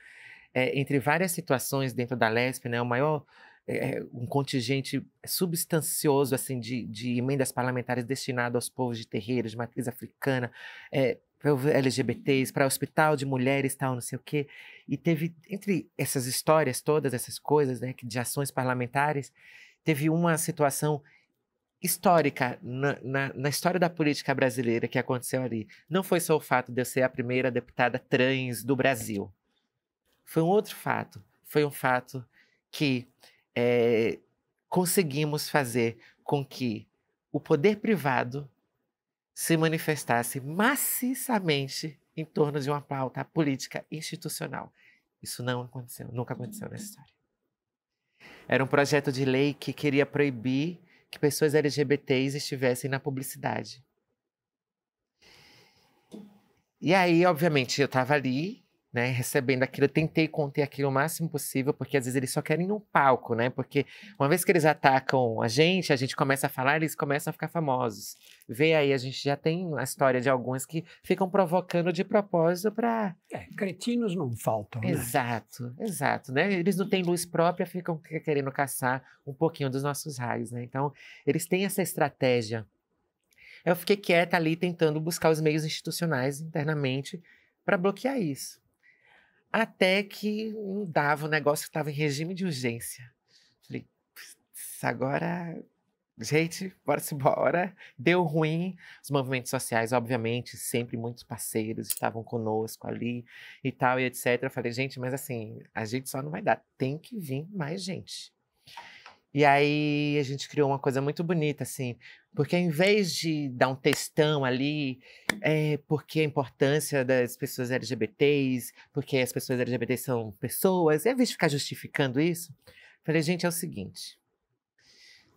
é, entre várias situações dentro da LESP, né, o maior é, é um contingente substancioso assim de, de emendas parlamentares destinado aos povos de terreiro, de matriz africana, é, para LGBTs, para hospital de mulheres, tal, não sei o quê. E teve, entre essas histórias todas, essas coisas, né, de ações parlamentares, teve uma situação histórica na, na, na, história da política brasileira que aconteceu ali. Não foi só o fato de eu ser a primeira deputada trans do Brasil. Foi um outro fato. Foi um fato que é, conseguimos fazer com que o poder privado se manifestasse maciçamente em torno de uma pauta política institucional. Isso não aconteceu, nunca aconteceu nessa uhum. história. Era um projeto de lei que queria proibir que pessoas LGBTs estivessem na publicidade. E aí, obviamente, eu estava ali né, recebendo aquilo, eu tentei conter aquilo o máximo possível, porque às vezes eles só querem um palco, né? Porque uma vez que eles atacam a gente, a gente começa a falar, eles começam a ficar famosos. Vê aí, a gente já tem a história de alguns que ficam provocando de propósito para. É, cretinos não faltam. Né? Exato, exato, né? Eles não têm luz própria, ficam querendo caçar um pouquinho dos nossos raios, né? Então, eles têm essa estratégia. Eu fiquei quieta ali tentando buscar os meios institucionais internamente para bloquear isso. Até que não dava, o negócio estava em regime de urgência. Falei, agora, gente, bora-se embora. Deu ruim. Os movimentos sociais, obviamente, sempre muitos parceiros estavam conosco ali e tal, e etc. Eu falei, gente, mas assim, a gente só não vai dar. Tem que vir mais gente. E aí a gente criou uma coisa muito bonita, assim, porque em vez de dar um textão ali, é, porque a importância das pessoas LGBTs, porque as pessoas LGBTs são pessoas, e ao invés de ficar justificando isso, falei, gente, é o seguinte,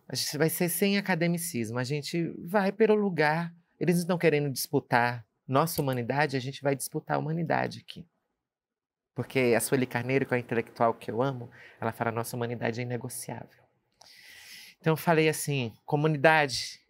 a gente vai ser sem academicismo, a gente vai pelo lugar, eles não estão querendo disputar nossa humanidade, a gente vai disputar a humanidade aqui. Porque a Sueli Carneiro, que é a intelectual que eu amo, ela fala, nossa humanidade é inegociável. Então eu falei assim, comunidade,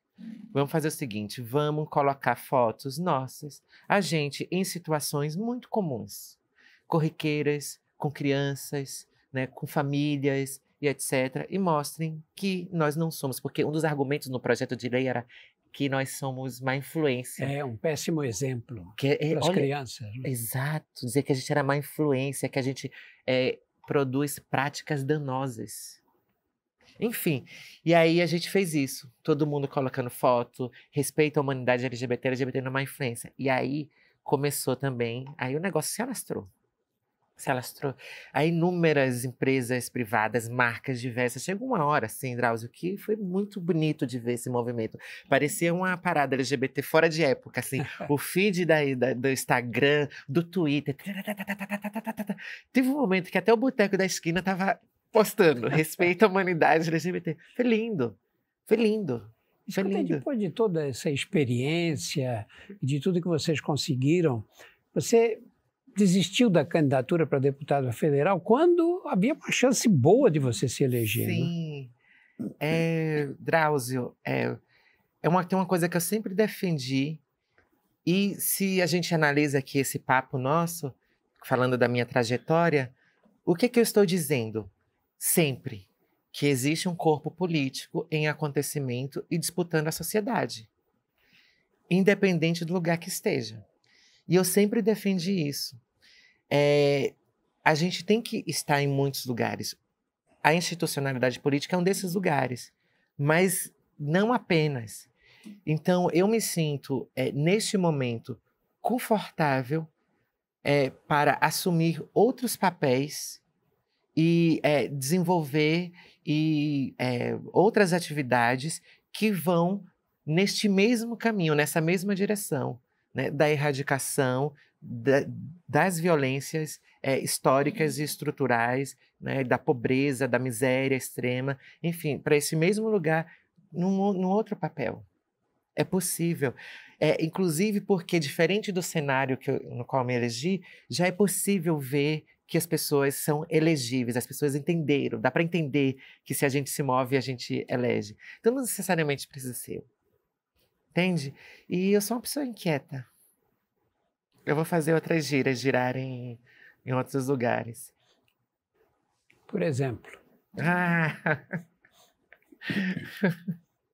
vamos fazer o seguinte, vamos colocar fotos nossas, a gente em situações muito comuns, corriqueiras, com crianças, né, com famílias e etc, e mostrem que nós não somos, porque um dos argumentos no projeto de lei era que nós somos má influência. É um péssimo exemplo é, para as crianças. Né? Exato, dizer que a gente era má influência, que a gente é, produz práticas danosas. Enfim, e aí a gente fez isso. Todo mundo colocando foto, respeito à humanidade LGBT, LGBT não é influência. E aí começou também, aí o negócio se alastrou. Se alastrou a inúmeras empresas privadas, marcas diversas. Chegou uma hora, assim, Drauzio, que foi muito bonito de ver esse movimento. Parecia uma parada LGBT fora de época, assim. o feed da, da, do Instagram, do Twitter. Teve um momento que até o boteco da esquina tava postando, respeita a humanidade LGBT. Foi lindo, foi lindo. Foi Escuta, Depois de toda essa experiência, de tudo que vocês conseguiram, você desistiu da candidatura para deputado federal quando havia uma chance boa de você se eleger. Né? Sim. Né? É, Drauzio, é, é uma, tem uma coisa que eu sempre defendi. E se a gente analisa aqui esse papo nosso, falando da minha trajetória, o que, que eu estou dizendo? sempre que existe um corpo político em acontecimento e disputando a sociedade, independente do lugar que esteja. E eu sempre defendi isso. É, a gente tem que estar em muitos lugares. A institucionalidade política é um desses lugares, mas não apenas. Então, eu me sinto, é, neste momento, confortável é, para assumir outros papéis e é, desenvolver e é, outras atividades que vão neste mesmo caminho, nessa mesma direção né, da erradicação da, das violências é, históricas uhum. e estruturais, né, da pobreza, da miséria extrema, enfim, para esse mesmo lugar, num, num outro papel. É possível. É, inclusive porque, diferente do cenário que eu, no qual me elegi, já é possível ver que as pessoas são elegíveis, as pessoas entenderam, dá para entender que se a gente se move, a gente elege. Então não necessariamente precisa ser Entende? E eu sou uma pessoa inquieta. Eu vou fazer outras giras girarem em outros lugares. Por exemplo. Ah!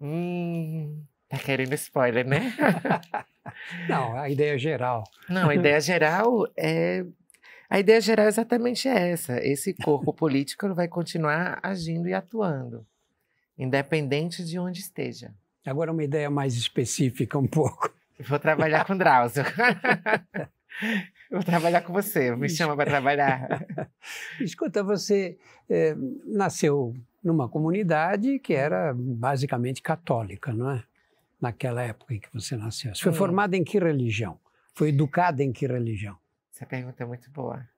hum, tá querendo spoiler, né? Não, a ideia geral. Não, a ideia geral é a ideia geral é exatamente essa: esse corpo político vai continuar agindo e atuando, independente de onde esteja. Agora, uma ideia mais específica, um pouco. Vou trabalhar com Drauzio. Vou trabalhar com você, me chama para trabalhar. Escuta, você é, nasceu numa comunidade que hum. era basicamente católica, não é? Naquela época em que você nasceu. Você foi hum. formada em que religião? Foi educada em que religião? Essa pergunta é muito boa.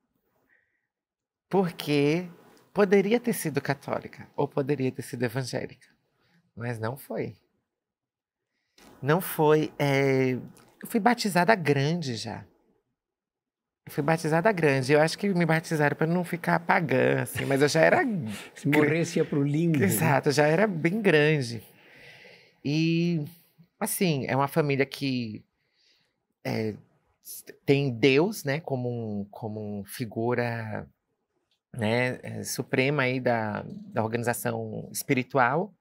Porque poderia ter sido católica ou poderia ter sido evangélica, mas não foi. Não foi. É... Eu fui batizada grande já. Eu fui batizada grande. Eu acho que me batizaram para não ficar pagã, assim, mas eu já era. Se morresse ia o limbo. Né? Exato, já era bem grande. E, assim, é uma família que. É tem Deus, né, como um, como um figura né, eh, suprema aí da, da organização espiritual,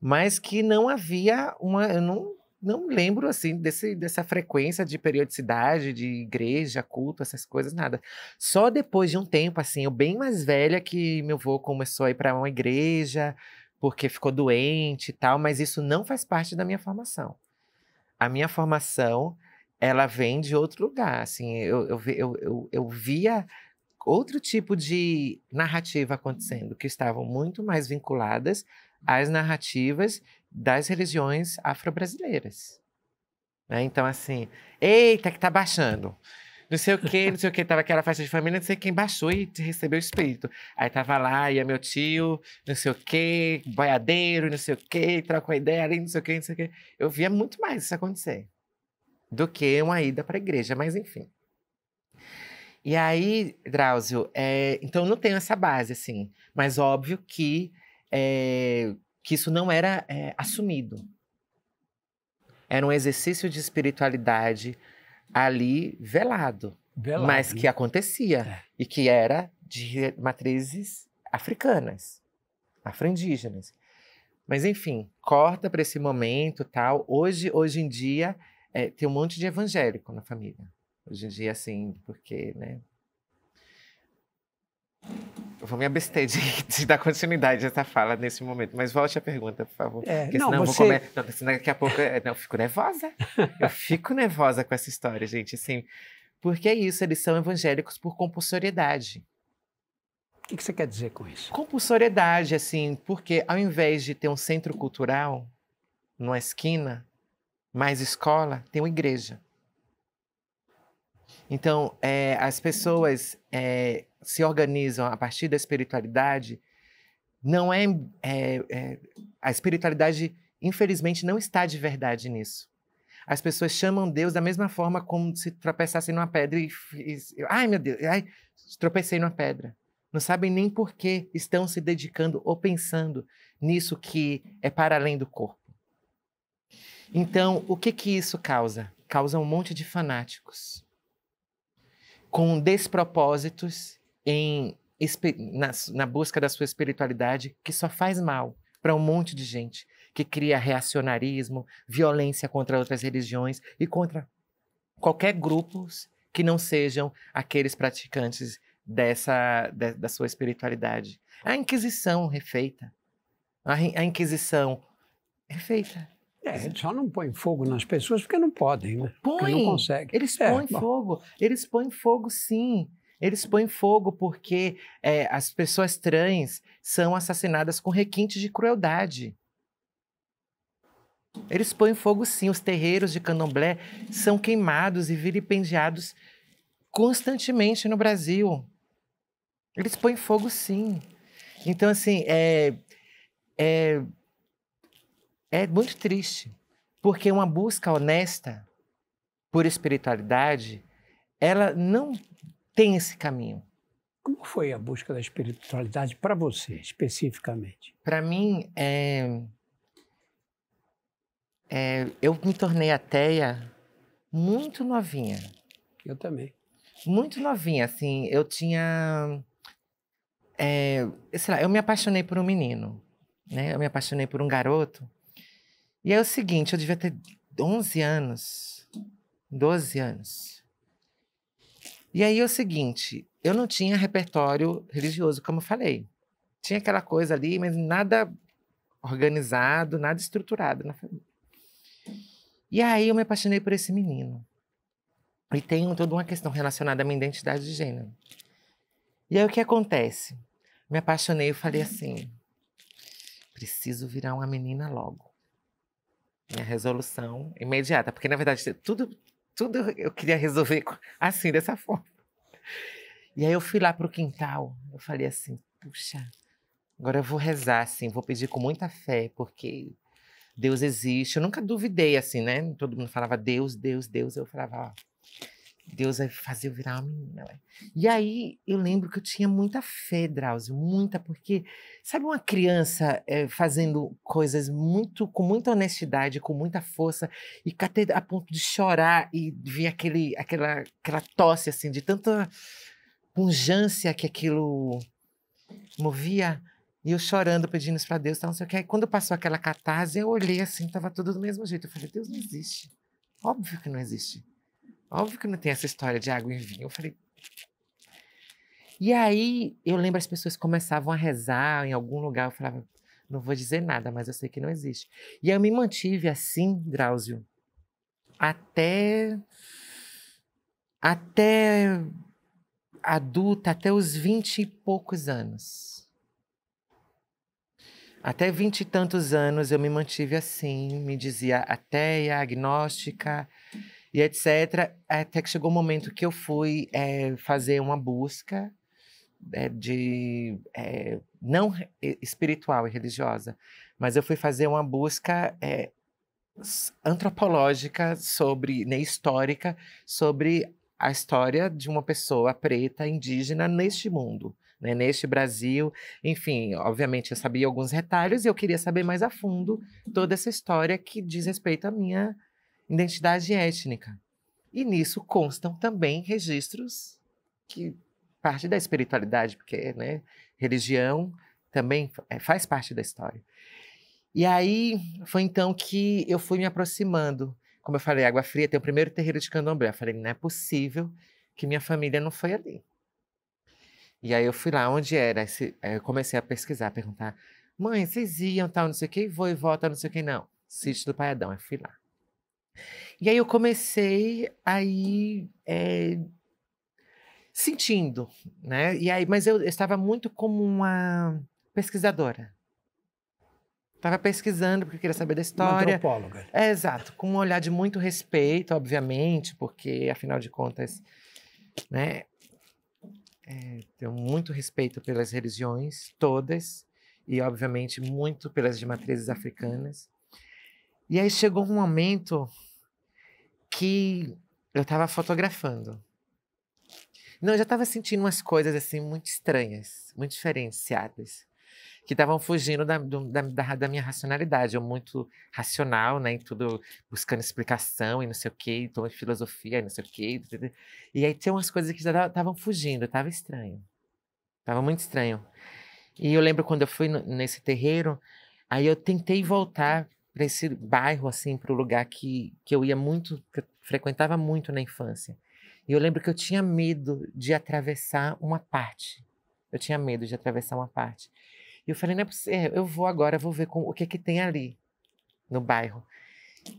mas que não havia uma, eu não, não lembro assim desse, dessa frequência de periodicidade de igreja, culto, essas coisas, nada. Só depois de um tempo, assim, eu bem mais velha que meu avô começou a ir para uma igreja porque ficou doente e tal, mas isso não faz parte da minha formação. A minha formação ela vem de outro lugar, assim, eu, eu, eu, eu, eu via outro tipo de narrativa acontecendo, que estavam muito mais vinculadas às narrativas das religiões afro-brasileiras. Né? Então, assim, eita, que tá baixando. Não sei o que, não sei o que, tava aquela faixa de família, não sei quem baixou e recebeu o espírito. Aí tava lá, ia é meu tio, não sei o que, boiadeiro, não sei o que, troca uma ideia ali, não sei o que, não sei o que. Eu via muito mais isso acontecer do que uma ida para a igreja, mas enfim. E aí, Drauzio, é, então não tenho essa base, assim, mas óbvio que, é, que isso não era é, assumido. Era um exercício de espiritualidade ali velado, velado. mas que acontecia é. e que era de matrizes africanas, afroindígenas. Mas enfim, corta para esse momento, tal. Hoje, hoje em dia, é, tem um monte de evangélico na família. Hoje em dia, assim, porque, né? Eu vou me abster de, de dar continuidade a essa fala nesse momento, mas volte a pergunta, por favor. É, porque não, senão você... vou comer. Não, daqui a pouco. Eu, não, eu fico nervosa. Eu fico nervosa com essa história, gente. Assim, porque é isso, eles são evangélicos por compulsoriedade. O que, que você quer dizer com isso? Compulsoriedade, assim, porque ao invés de ter um centro cultural numa esquina, mais escola tem uma igreja. Então, é, as pessoas é, se organizam a partir da espiritualidade. Não é, é, é, a espiritualidade, infelizmente, não está de verdade nisso. As pessoas chamam Deus da mesma forma como se tropeçassem numa pedra e, e ai meu Deus, ai, tropecei numa pedra. Não sabem nem por que estão se dedicando ou pensando nisso que é para além do corpo. Então, o que que isso causa? Causa um monte de fanáticos com despropósitos em, na, na busca da sua espiritualidade que só faz mal para um monte de gente que cria reacionarismo, violência contra outras religiões e contra qualquer grupos que não sejam aqueles praticantes dessa de, da sua espiritualidade. A Inquisição refeita, a, a Inquisição refeita é, eles só não põem fogo nas pessoas porque não podem, né? Porque não conseguem. Eles é, põem bom. fogo. Eles põem fogo, sim. Eles põem fogo porque é, as pessoas trans são assassinadas com requintes de crueldade. Eles põem fogo, sim. Os terreiros de candomblé são queimados e vilipendiados constantemente no Brasil. Eles põem fogo, sim. Então, assim, é, é é muito triste, porque uma busca honesta por espiritualidade, ela não tem esse caminho. Como foi a busca da espiritualidade para você, especificamente? Para mim, é... É, eu me tornei ateia muito novinha. Eu também. Muito novinha, assim, eu tinha... É, sei lá, eu me apaixonei por um menino, né? Eu me apaixonei por um garoto e é o seguinte, eu devia ter 11 anos, 12 anos. E aí é o seguinte, eu não tinha repertório religioso, como eu falei. Tinha aquela coisa ali, mas nada organizado, nada estruturado na família. E aí eu me apaixonei por esse menino. E tem toda uma questão relacionada à minha identidade de gênero. E aí o que acontece? Me apaixonei e falei assim: preciso virar uma menina logo. Minha resolução imediata, porque na verdade tudo, tudo eu queria resolver assim, dessa forma. E aí eu fui lá para o quintal, eu falei assim, puxa, agora eu vou rezar, assim, vou pedir com muita fé, porque Deus existe. Eu nunca duvidei, assim, né? Todo mundo falava Deus, Deus, Deus. Eu falava, ó, Deus vai fazer eu virar uma menina. Né? E aí eu lembro que eu tinha muita fé, Drauzio, muita, porque sabe uma criança é, fazendo coisas muito com muita honestidade, com muita força, e até a ponto de chorar e vir aquele, aquela, aquela tosse assim, de tanta pungência que aquilo movia. E eu chorando, pedindo isso para Deus, tal, não sei o que. Aí, quando passou aquela catarse, eu olhei assim, tava tudo do mesmo jeito. Eu falei, Deus não existe. Óbvio que não existe. Óbvio que não tem essa história de água e vinho. Eu falei. E aí eu lembro as pessoas começavam a rezar em algum lugar. Eu falava, não vou dizer nada, mas eu sei que não existe. E eu me mantive assim, Drauzio, até. até adulta, até os vinte e poucos anos. Até vinte e tantos anos eu me mantive assim, me dizia ateia, agnóstica e etc. Até que chegou o um momento que eu fui é, fazer uma busca é, de é, não espiritual e religiosa, mas eu fui fazer uma busca eh, antropológica sobre, né, histórica, sobre a história de uma pessoa preta indígena neste mundo, né, neste Brasil. Enfim, obviamente eu sabia alguns retalhos e eu queria saber mais a fundo toda essa história que diz respeito à minha identidade étnica. E nisso constam também registros que parte da espiritualidade, porque né, religião também é, faz parte da história. E aí foi então que eu fui me aproximando. Como eu falei, Água Fria tem o primeiro terreiro de candomblé. Eu falei, não é possível que minha família não foi ali. E aí eu fui lá onde era. Esse, eu comecei a pesquisar, a perguntar: mãe, vocês iam tal, não sei o quê vou e volta, não sei o quê não. Sítio do Paiadão. Eu fui lá. E aí eu comecei aí é, sentindo, né? E aí, mas eu, estava muito como uma pesquisadora. Estava pesquisando porque queria saber da história. Uma antropóloga. É, exato, com um olhar de muito respeito, obviamente, porque afinal de contas, né? É, tenho muito respeito pelas religiões todas e obviamente muito pelas de matrizes africanas. E aí chegou um momento que eu estava fotografando. Não, eu já estava sentindo umas coisas assim muito estranhas, muito diferenciadas, que estavam fugindo da, do, da, da, minha racionalidade. Eu muito racional, né, tudo, buscando explicação e não sei o quê, então filosofia e não sei o quê. E aí tinha umas coisas que já estavam fugindo, estava estranho. Tava muito estranho. E eu lembro quando eu fui no, nesse terreiro, aí eu tentei voltar para esse bairro, assim, para o lugar que, que eu ia muito, que eu frequentava muito na infância. E eu lembro que eu tinha medo de atravessar uma parte. Eu tinha medo de atravessar uma parte. E eu falei, não é possível, é, eu vou agora, vou ver com, o que que tem ali no bairro.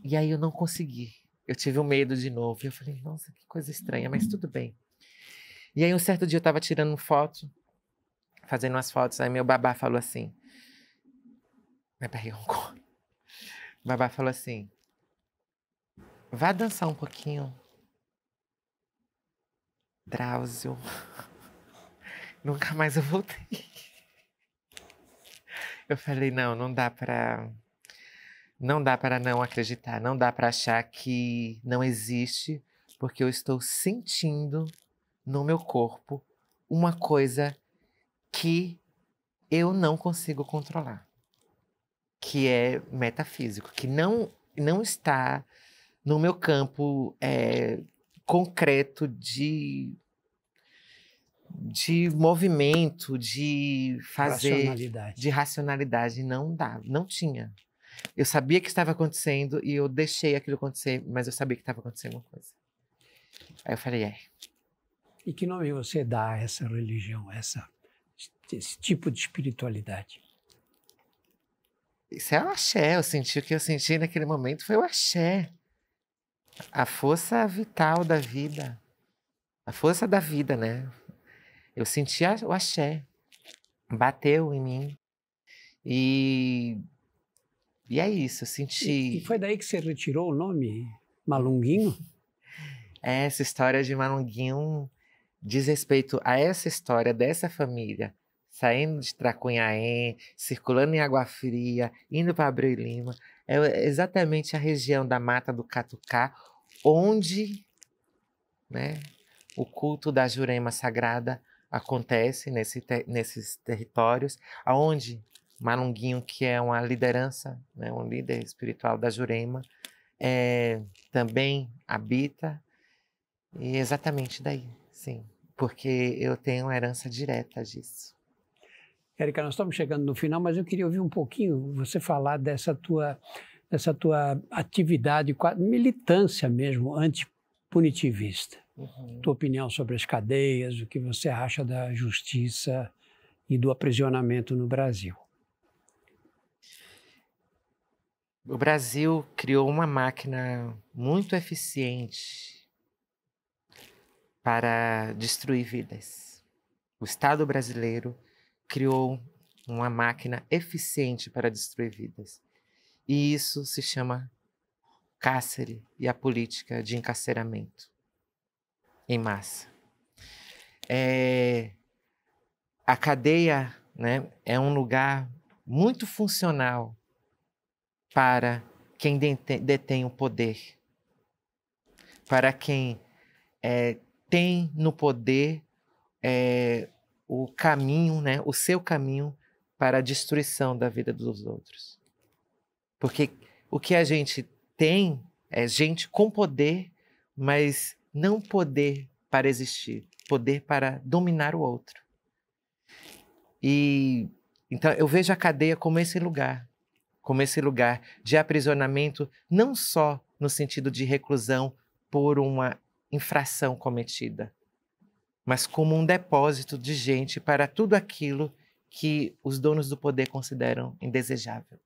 E aí eu não consegui. Eu tive o um medo de novo. E eu falei, nossa, que coisa estranha, mas tudo bem. E aí um certo dia eu estava tirando foto, fazendo umas fotos, aí meu babá falou assim, Me pra babá falou assim: vá dançar um pouquinho. Drauzio. Nunca mais eu voltei. Eu falei: não, não dá para. Não dá para não acreditar, não dá para achar que não existe, porque eu estou sentindo no meu corpo uma coisa que eu não consigo controlar que é metafísico, que não, não está no meu campo é, concreto de de movimento, de fazer, racionalidade. de racionalidade, não dá, não tinha. Eu sabia que estava acontecendo e eu deixei aquilo acontecer, mas eu sabia que estava acontecendo uma coisa. Aí eu falei, é. E que nome você dá a essa religião, a essa esse tipo de espiritualidade? Isso é o axé. Eu senti o que eu senti naquele momento foi o axé. A força vital da vida. A força da vida, né? Eu senti o axé. Bateu em mim. E. E é isso, eu senti. E, e foi daí que você retirou o nome Malunguinho? essa história de Malunguinho diz respeito a essa história dessa família saindo de Tracunhaém, circulando em Água Fria, indo para Abreu Lima. É, é exatamente a região da Mata do Catucá, onde né, o culto da Jurema Sagrada acontece nesse ter, nesses territórios, aonde Malunguinho, que é uma liderança, né, um líder espiritual da Jurema, é, também habita. E exatamente daí, sim. Porque eu tenho herança direta disso. Érica, nós estamos chegando no final, mas eu queria ouvir um pouquinho você falar dessa tua, dessa tua atividade, militância mesmo, antipunitivista. Uhum. Tua opinião sobre as cadeias, o que você acha da justiça e do aprisionamento no Brasil. O Brasil criou uma máquina muito eficiente para destruir vidas. O Estado brasileiro criou uma máquina eficiente para destruir vidas. E isso se chama cárcere e a política de encarceramento em massa. É, a cadeia né, é um lugar muito funcional para quem detém, detém o poder, para quem é, tem no poder é, o caminho, né, o seu caminho para a destruição da vida dos outros. Porque o que a gente tem é gente com poder, mas não poder para existir, poder para dominar o outro. E então eu vejo a cadeia como esse lugar, como esse lugar de aprisionamento, não só no sentido de reclusão por uma infração cometida, mas como um depósito de gente para tudo aquilo que os donos do poder consideram indesejável.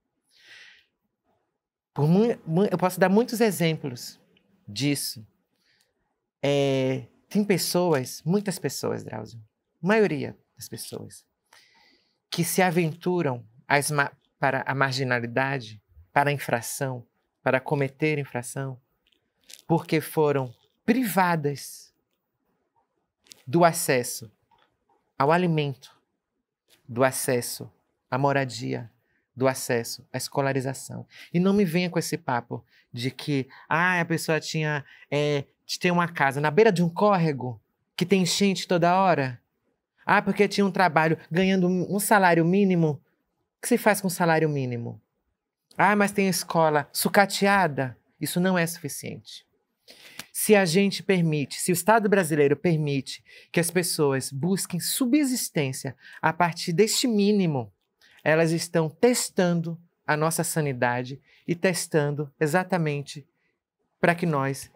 eu posso dar muitos exemplos disso. É, tem pessoas, muitas pessoas, Drauzio, maioria das pessoas, que se aventuram para a marginalidade, para a infração, para cometer infração, porque foram privadas do acesso ao alimento, do acesso à moradia, do acesso à escolarização. E não me venha com esse papo de que ah, a pessoa tinha é, ter uma casa na beira de um córrego que tem enchente toda hora. Ah, porque tinha um trabalho ganhando um salário mínimo. O que se faz com salário mínimo? Ah, mas tem escola sucateada. Isso não é suficiente. Se a gente permite, se o Estado brasileiro permite que as pessoas busquem subsistência a partir deste mínimo, elas estão testando a nossa sanidade e testando exatamente para que nós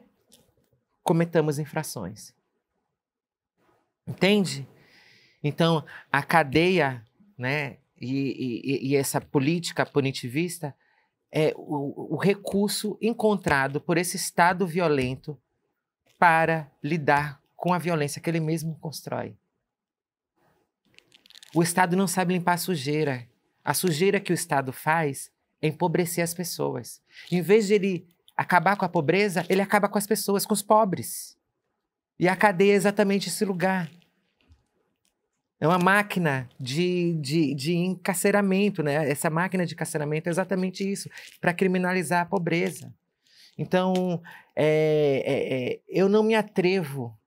cometamos infrações. Entende? Então, a cadeia né, e, e, e essa política punitivista é, o, o recurso encontrado por esse Estado violento para lidar com a violência que ele mesmo constrói. O Estado não sabe limpar a sujeira. A sujeira que o Estado faz é empobrecer as pessoas. Em vez de ele acabar com a pobreza, ele acaba com as pessoas, com os pobres. E a cadeia é exatamente esse lugar é uma máquina de, de, de encarceramento, né? Essa máquina de encarceramento é exatamente isso, para criminalizar a pobreza. Então, é, é, é, eu não me atrevo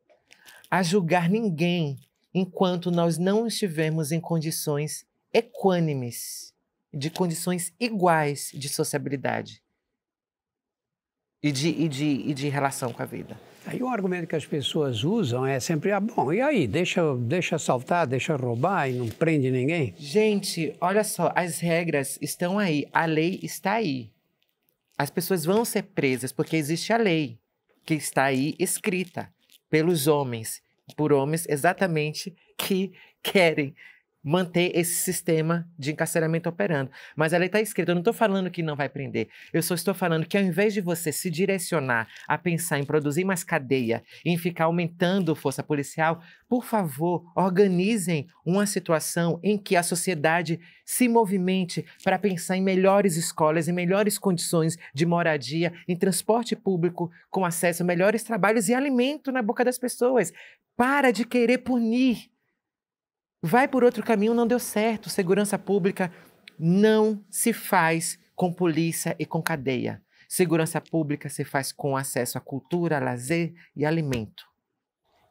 a julgar ninguém enquanto nós não estivermos em condições equânimes, de condições iguais de sociabilidade e de, e de, e de relação com a vida. Aí o argumento que as pessoas usam é sempre, ah, bom, e aí, deixa, deixa assaltar, deixa roubar e não prende ninguém? Gente, olha só, as regras estão aí, a lei está aí. As pessoas vão ser presas porque existe a lei que está aí escrita pelos homens, por homens exatamente que querem manter esse sistema de encarceramento operando. Mas ela está escrita, eu não estou falando que não vai prender, eu só estou falando que ao invés de você se direcionar a pensar em produzir mais cadeia, em ficar aumentando força policial, por favor, organizem uma situação em que a sociedade se movimente para pensar em melhores escolas, em melhores condições de moradia, em transporte público com acesso a melhores trabalhos e alimento na boca das pessoas. Para de querer punir vai por outro caminho, não deu certo. Segurança pública não se faz com polícia e com cadeia. Segurança pública se faz com acesso à cultura, lazer e alimento.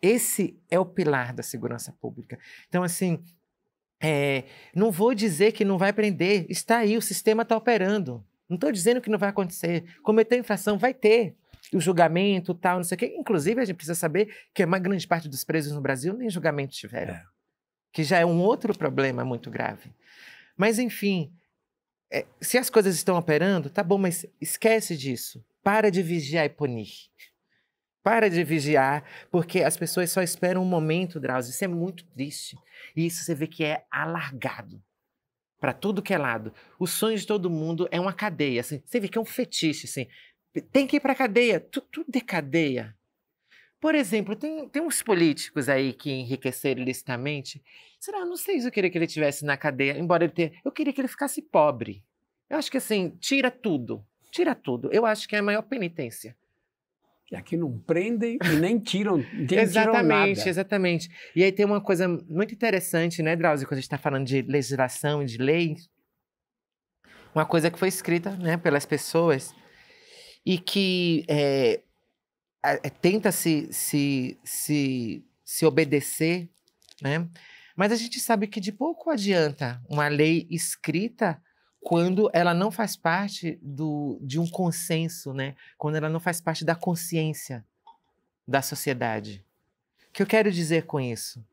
Esse é o pilar da segurança pública. Então, assim, é, não vou dizer que não vai prender. Está aí, o sistema está operando. Não estou dizendo que não vai acontecer. Cometer infração, vai ter o julgamento, tal, não sei o quê. Inclusive, a gente precisa saber que é a grande parte dos presos no Brasil nem julgamento tiveram. É que já é um outro problema muito grave. Mas, enfim, é, se as coisas estão operando, tá bom, mas esquece disso. Para de vigiar e punir. Para de vigiar, porque as pessoas só esperam um momento, Drauzio. Isso é muito triste. E isso você vê que é alargado para tudo que é lado. O sonho de todo mundo é uma cadeia. Assim. Você vê que é um fetiche. Assim. Tem que ir para cadeia. Tudo, tudo é cadeia. Por exemplo, tem, tem uns políticos aí que enriqueceram ilicitamente. Será? Não sei se eu queria que ele tivesse na cadeia, embora ele tenha. Eu queria que ele ficasse pobre. Eu acho que assim, tira tudo. Tira tudo. Eu acho que é a maior penitência. E aqui não prendem e nem tiram, nem exatamente, tiram exatamente. E aí tem uma coisa muito interessante, né, Drauzio, quando a gente está falando de legislação e de leis, uma coisa que foi escrita né, pelas pessoas e que é, é, tenta se, se, se, se obedecer, né? Mas a gente sabe que de pouco adianta uma lei escrita quando ela não faz parte do, de um consenso, né? Quando ela não faz parte da consciência da sociedade. O que eu quero dizer com isso?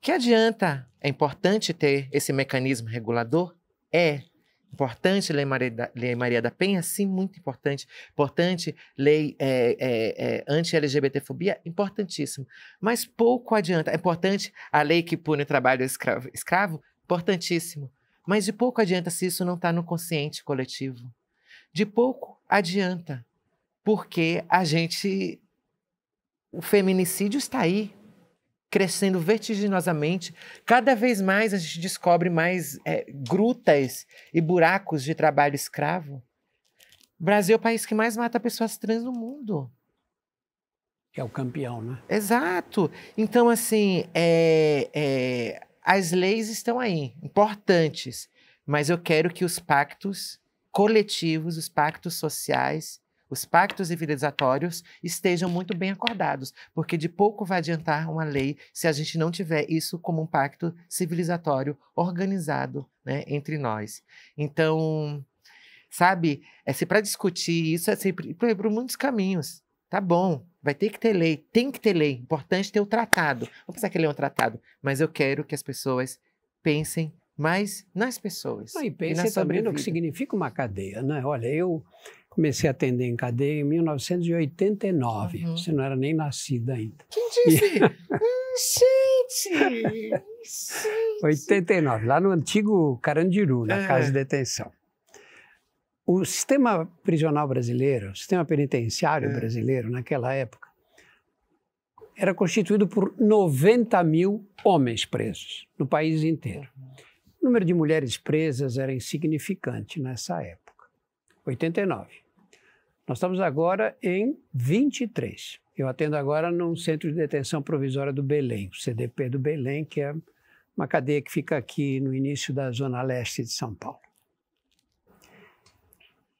Que adianta, é importante ter esse mecanismo regulador? É. Importante Lei Maria da, Lei Maria da Penha, sim, muito importante. Importante Lei é, é, é, anti-LGBTfobia, importantíssimo. Mas pouco adianta. É importante a lei que pune o trabalho escravo, escravo importantíssimo. Mas de pouco adianta se isso não está no consciente coletivo. De pouco adianta, porque a gente. O feminicídio está aí, crescendo vertiginosamente. Cada vez mais a gente descobre mais é, grutas e buracos de trabalho escravo. O Brasil é o país que mais mata pessoas trans no mundo. Que é o campeão, né? Exato. Então, assim, é, é, as leis estão aí, importantes, mas eu quero que os pactos coletivos, os pactos sociais, os pactos civilizatórios estejam muito bem acordados, porque de pouco vai adiantar uma lei se a gente não tiver isso como um pacto civilizatório organizado né, entre nós. Então, sabe, é, se para discutir isso é sempre é por muitos caminhos. Tá bom, vai ter que ter lei, tem que ter lei, importante ter o um tratado. vou pensar que ele é um tratado, mas eu quero que as pessoas pensem mais nas pessoas. Ah, e pensem também no que significa uma cadeia, né? Olha, eu comecei a atender em cadeia em 1989. Uhum. Você não era nem nascida ainda. Quem disse? Ah, gente! 89, lá no antigo Carandiru, na é. casa de detenção. O sistema prisional brasileiro, o sistema penitenciário é. brasileiro, naquela época, era constituído por 90 mil homens presos no país inteiro. O número de mulheres presas era insignificante nessa época, 89. Nós estamos agora em 23. Eu atendo agora num centro de detenção provisória do Belém, o CDP do Belém, que é uma cadeia que fica aqui no início da zona leste de São Paulo.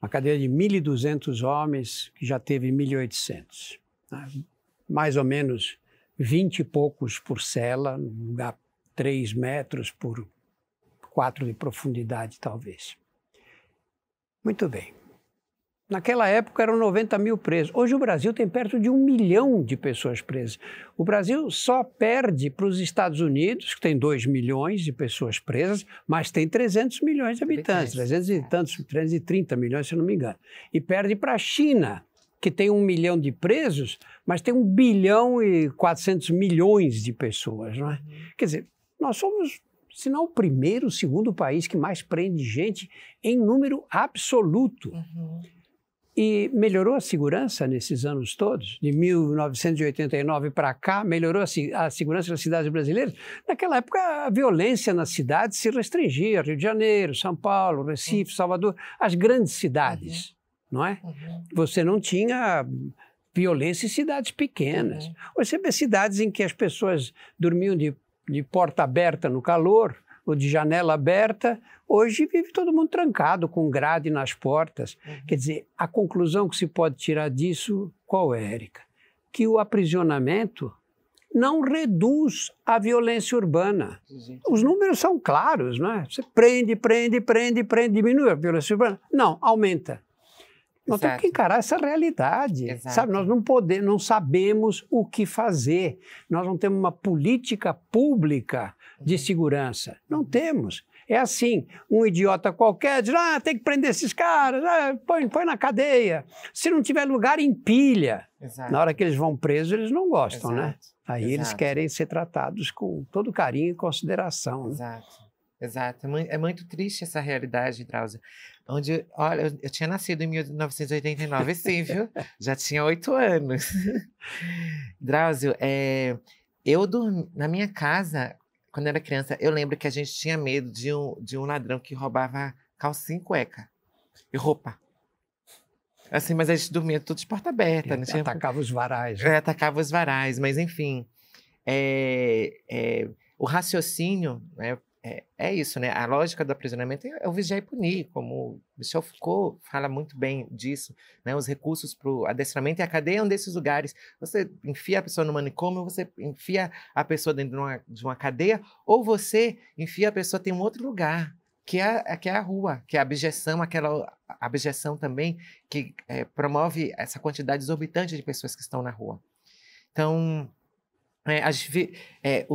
Uma cadeia de 1.200 homens, que já teve 1.800. Né? Mais ou menos 20 e poucos por cela, um lugar 3 metros por 4 de profundidade, talvez. Muito bem. Naquela época eram 90 mil presos. Hoje o Brasil tem perto de um milhão de pessoas presas. O Brasil só perde para os Estados Unidos, que tem 2 milhões de pessoas presas, mas tem 300 milhões de habitantes, 300 e é. tantos, 330 milhões, se não me engano. E perde para a China, que tem um milhão de presos, mas tem um bilhão e 400 milhões de pessoas. Não é? Uhum. Quer dizer, nós somos se não o primeiro, o segundo país que mais prende gente em número absoluto. Uhum. E melhorou a segurança nesses anos todos, de 1989 para cá, melhorou a, segurança das cidades brasileiras. Naquela época, a violência nas cidades se restringia: Rio de Janeiro, São Paulo, Recife, uhum. Salvador, as grandes cidades, uhum. não é? Uhum. Você não tinha violência em cidades pequenas. Uhum. Você vê cidades em que as pessoas dormiam de, de porta aberta no calor, ou de janela aberta, hoje vive todo mundo trancado, com grade nas portas. Uhum. Quer dizer, a conclusão que se pode tirar disso, qual é, Érica? Que o aprisionamento não reduz a violência urbana. Os números são claros, não é? Você prende, prende, prende, prende, diminui a violência urbana. Não, aumenta. Nós então, Exato. temos que encarar essa realidade, Exato. sabe? Nós não podemos, não sabemos o que fazer. Nós não temos uma política pública de segurança. Não uhum. temos. É assim, um idiota qualquer diz, ah, tem que prender esses caras, ah, põe, põe na cadeia. Se não tiver lugar, empilha. Exato. Na hora que eles vão presos, eles não gostam, né? Exato. né? Aí Exato. eles querem ser tratados com todo carinho e consideração. Exato. Né? Exato. É, é muito triste essa realidade, Drauzio. Onde, olha, eu tinha nascido em 1989, sim, viu? Já tinha oito anos. Drauzio, é, eu dormi na minha casa, quando era criança, eu lembro que a gente tinha medo de um, de um ladrão que roubava calcinha e cueca e roupa. Assim, mas a gente dormia tudo de porta aberta. Né? Tinha... Atacava os varais. É, atacava os varais, mas enfim. É, é, o raciocínio, né, é, é, isso, né? A lógica do aprisionamento é, é o vigiar e punir, como Michel Foucault fala muito bem disso, né? Os recursos para o adestramento e a cadeia é um desses lugares. Você enfia a pessoa no manicômio, você enfia a pessoa dentro de uma, de uma cadeia, ou você enfia a pessoa em um outro lugar, que é, que é a rua, que é a abjeção, aquela abjeção também que é, promove essa quantidade exorbitante de pessoas que estão na rua. Então, é, é,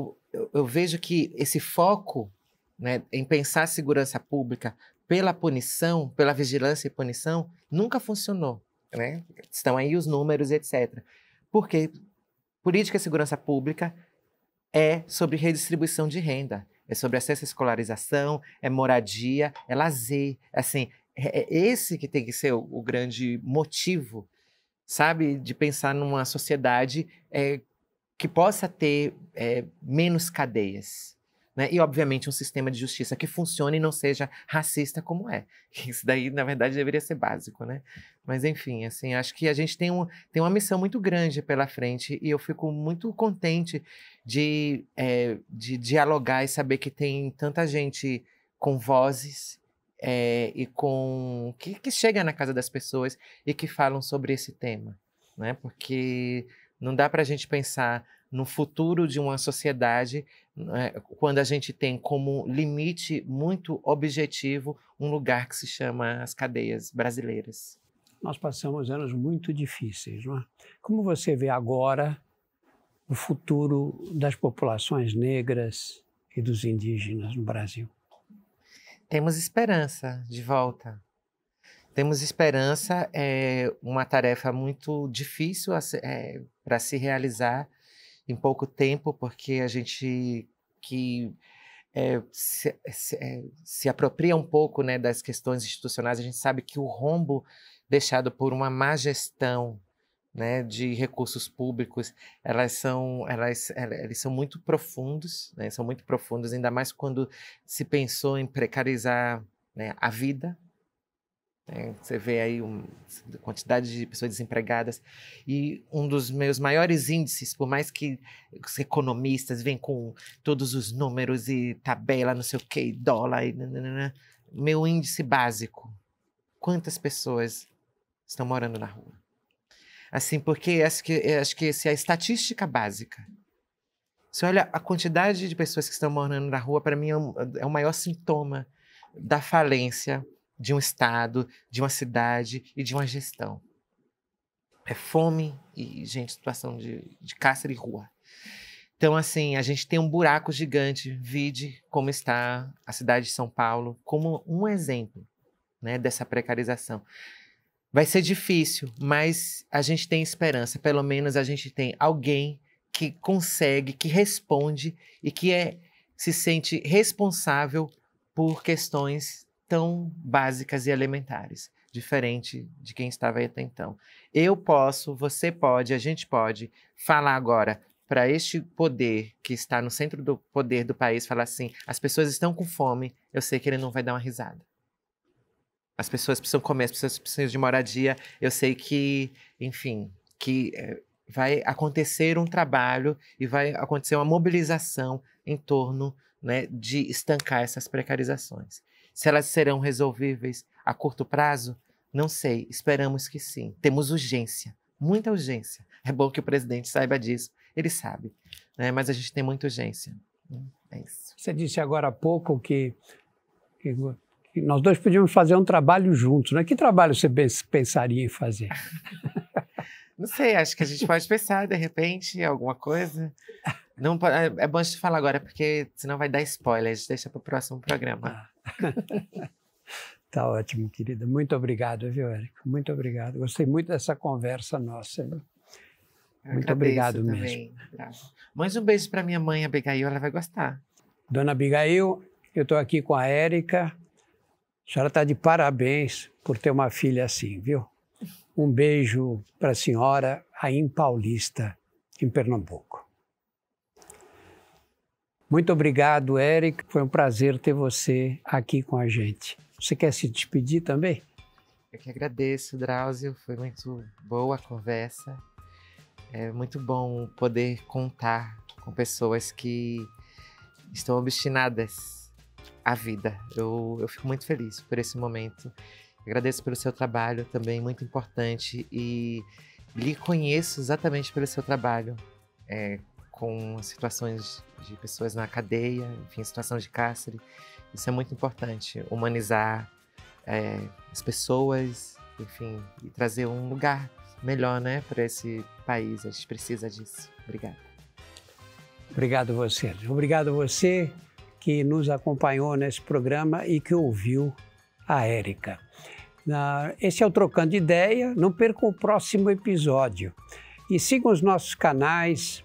eu vejo que esse foco né, em pensar a segurança pública pela punição, pela vigilância e punição, nunca funcionou. Né? Estão aí os números, etc. Porque política de segurança pública é sobre redistribuição de renda, é sobre acesso à escolarização, é moradia, é lazer. Assim, é, é esse que tem que ser o, o grande motivo, sabe, de pensar numa sociedade é, que possa ter é, menos cadeias. Né? E, obviamente, um sistema de justiça que funcione e não seja racista como é. Isso daí, na verdade, deveria ser básico, né? Mas, enfim, assim, acho que a gente tem, um, tem uma missão muito grande pela frente e eu fico muito contente de, é, de dialogar e saber que tem tanta gente com vozes é, e com... Que, que chega na casa das pessoas e que falam sobre esse tema, né? Porque não dá para a gente pensar no futuro de uma sociedade né, quando a gente tem como limite muito objetivo um lugar que se chama as cadeias brasileiras. Nós passamos anos muito difíceis, não é? Como você vê agora o futuro das populações negras e dos indígenas no Brasil? Temos esperança de volta. Temos esperança, é uma tarefa muito difícil, é, para se realizar em pouco tempo, porque a gente que é, se, eh, se, eh, se, apropria um pouco né, das questões institucionais, a gente sabe que o rombo deixado por uma má gestão né, de recursos públicos, elas são, elas, eles são muito profundos, né, são muito profundos, ainda mais quando se pensou em precarizar né, a vida, né? você vê aí uma quantidade de pessoas desempregadas. E um dos meus maiores índices, por mais que os economistas vêm com todos os números e tabela, não sei o quê, dólar, e nananana, meu índice básico. Quantas pessoas estão morando na rua? Assim, porque acho que, acho que essa é a estatística básica. Você olha a quantidade de pessoas que estão morando na rua, para mim é, é o maior sintoma da falência de um estado, de uma cidade e de uma gestão. É fome e, gente, situação de, de cárcere e rua. Então, assim, a gente tem um buraco gigante, vide como está a cidade de São Paulo, como um exemplo né, dessa precarização. Vai ser difícil, mas a gente tem esperança. Pelo menos a gente tem alguém que consegue, que responde e que é, se sente responsável por questões tão básicas e elementares, diferente de quem estava aí até então. Eu posso, você pode, a gente pode falar agora para este poder que está no centro do poder do país falar assim: as pessoas estão com fome, eu sei que ele não vai dar uma risada. As pessoas precisam comer, as pessoas precisam de moradia, eu sei que, enfim, que eh, vai acontecer um trabalho e vai acontecer uma mobilização em torno né, de estancar essas precarizações. Se elas serão resolvíveis a curto prazo, não sei, esperamos que sim. Temos urgência, muita urgência. É bom que o presidente saiba disso, ele sabe, né? mas a gente tem muita urgência. É isso. Você disse agora há pouco que, que nós dois podíamos fazer um trabalho juntos, né? Que trabalho você pensaria em fazer? Não sei, acho que a gente pode pensar de repente alguma coisa. Não é, é bom a gente falar agora porque senão vai dar spoiler. A gente deixa para o próximo programa. Ah. tá ótimo, querida. Muito obrigado, viu, Érico? Muito obrigado. Gostei muito dessa conversa nossa. Viu? Muito obrigado também. mesmo. Tá. um beijo para minha mãe, Abigail, ela vai gostar. Dona Abigail, eu estou aqui com a Érica. A senhora está de parabéns por ter uma filha assim, viu? Um beijo para a senhora aí em Paulista, em Pernambuco. Muito obrigado, Eric. Foi um prazer ter você aqui com a gente. Você quer se despedir também? Eu que agradeço, Drauzio. Foi muito boa a conversa. É muito bom poder contar com pessoas que estão obstinadas à vida. Eu, eu fico muito feliz por esse momento. Agradeço pelo seu trabalho também, muito importante. E lhe conheço exatamente pelo seu trabalho. É, com situações de pessoas na cadeia, enfim, situação de cárcere. Isso é muito importante, humanizar é, as pessoas, enfim, e trazer um lugar melhor, né, para esse país. A gente precisa disso. Obrigada. Obrigado você. Obrigado você que nos acompanhou nesse programa e que ouviu a Érica. Esse é o Trocando Ideia. Não perca o próximo episódio. E siga os nossos canais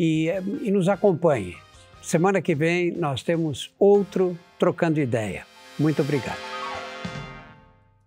e, e nos acompanhe. Semana que vem nós temos outro Trocando Ideia. Muito obrigado.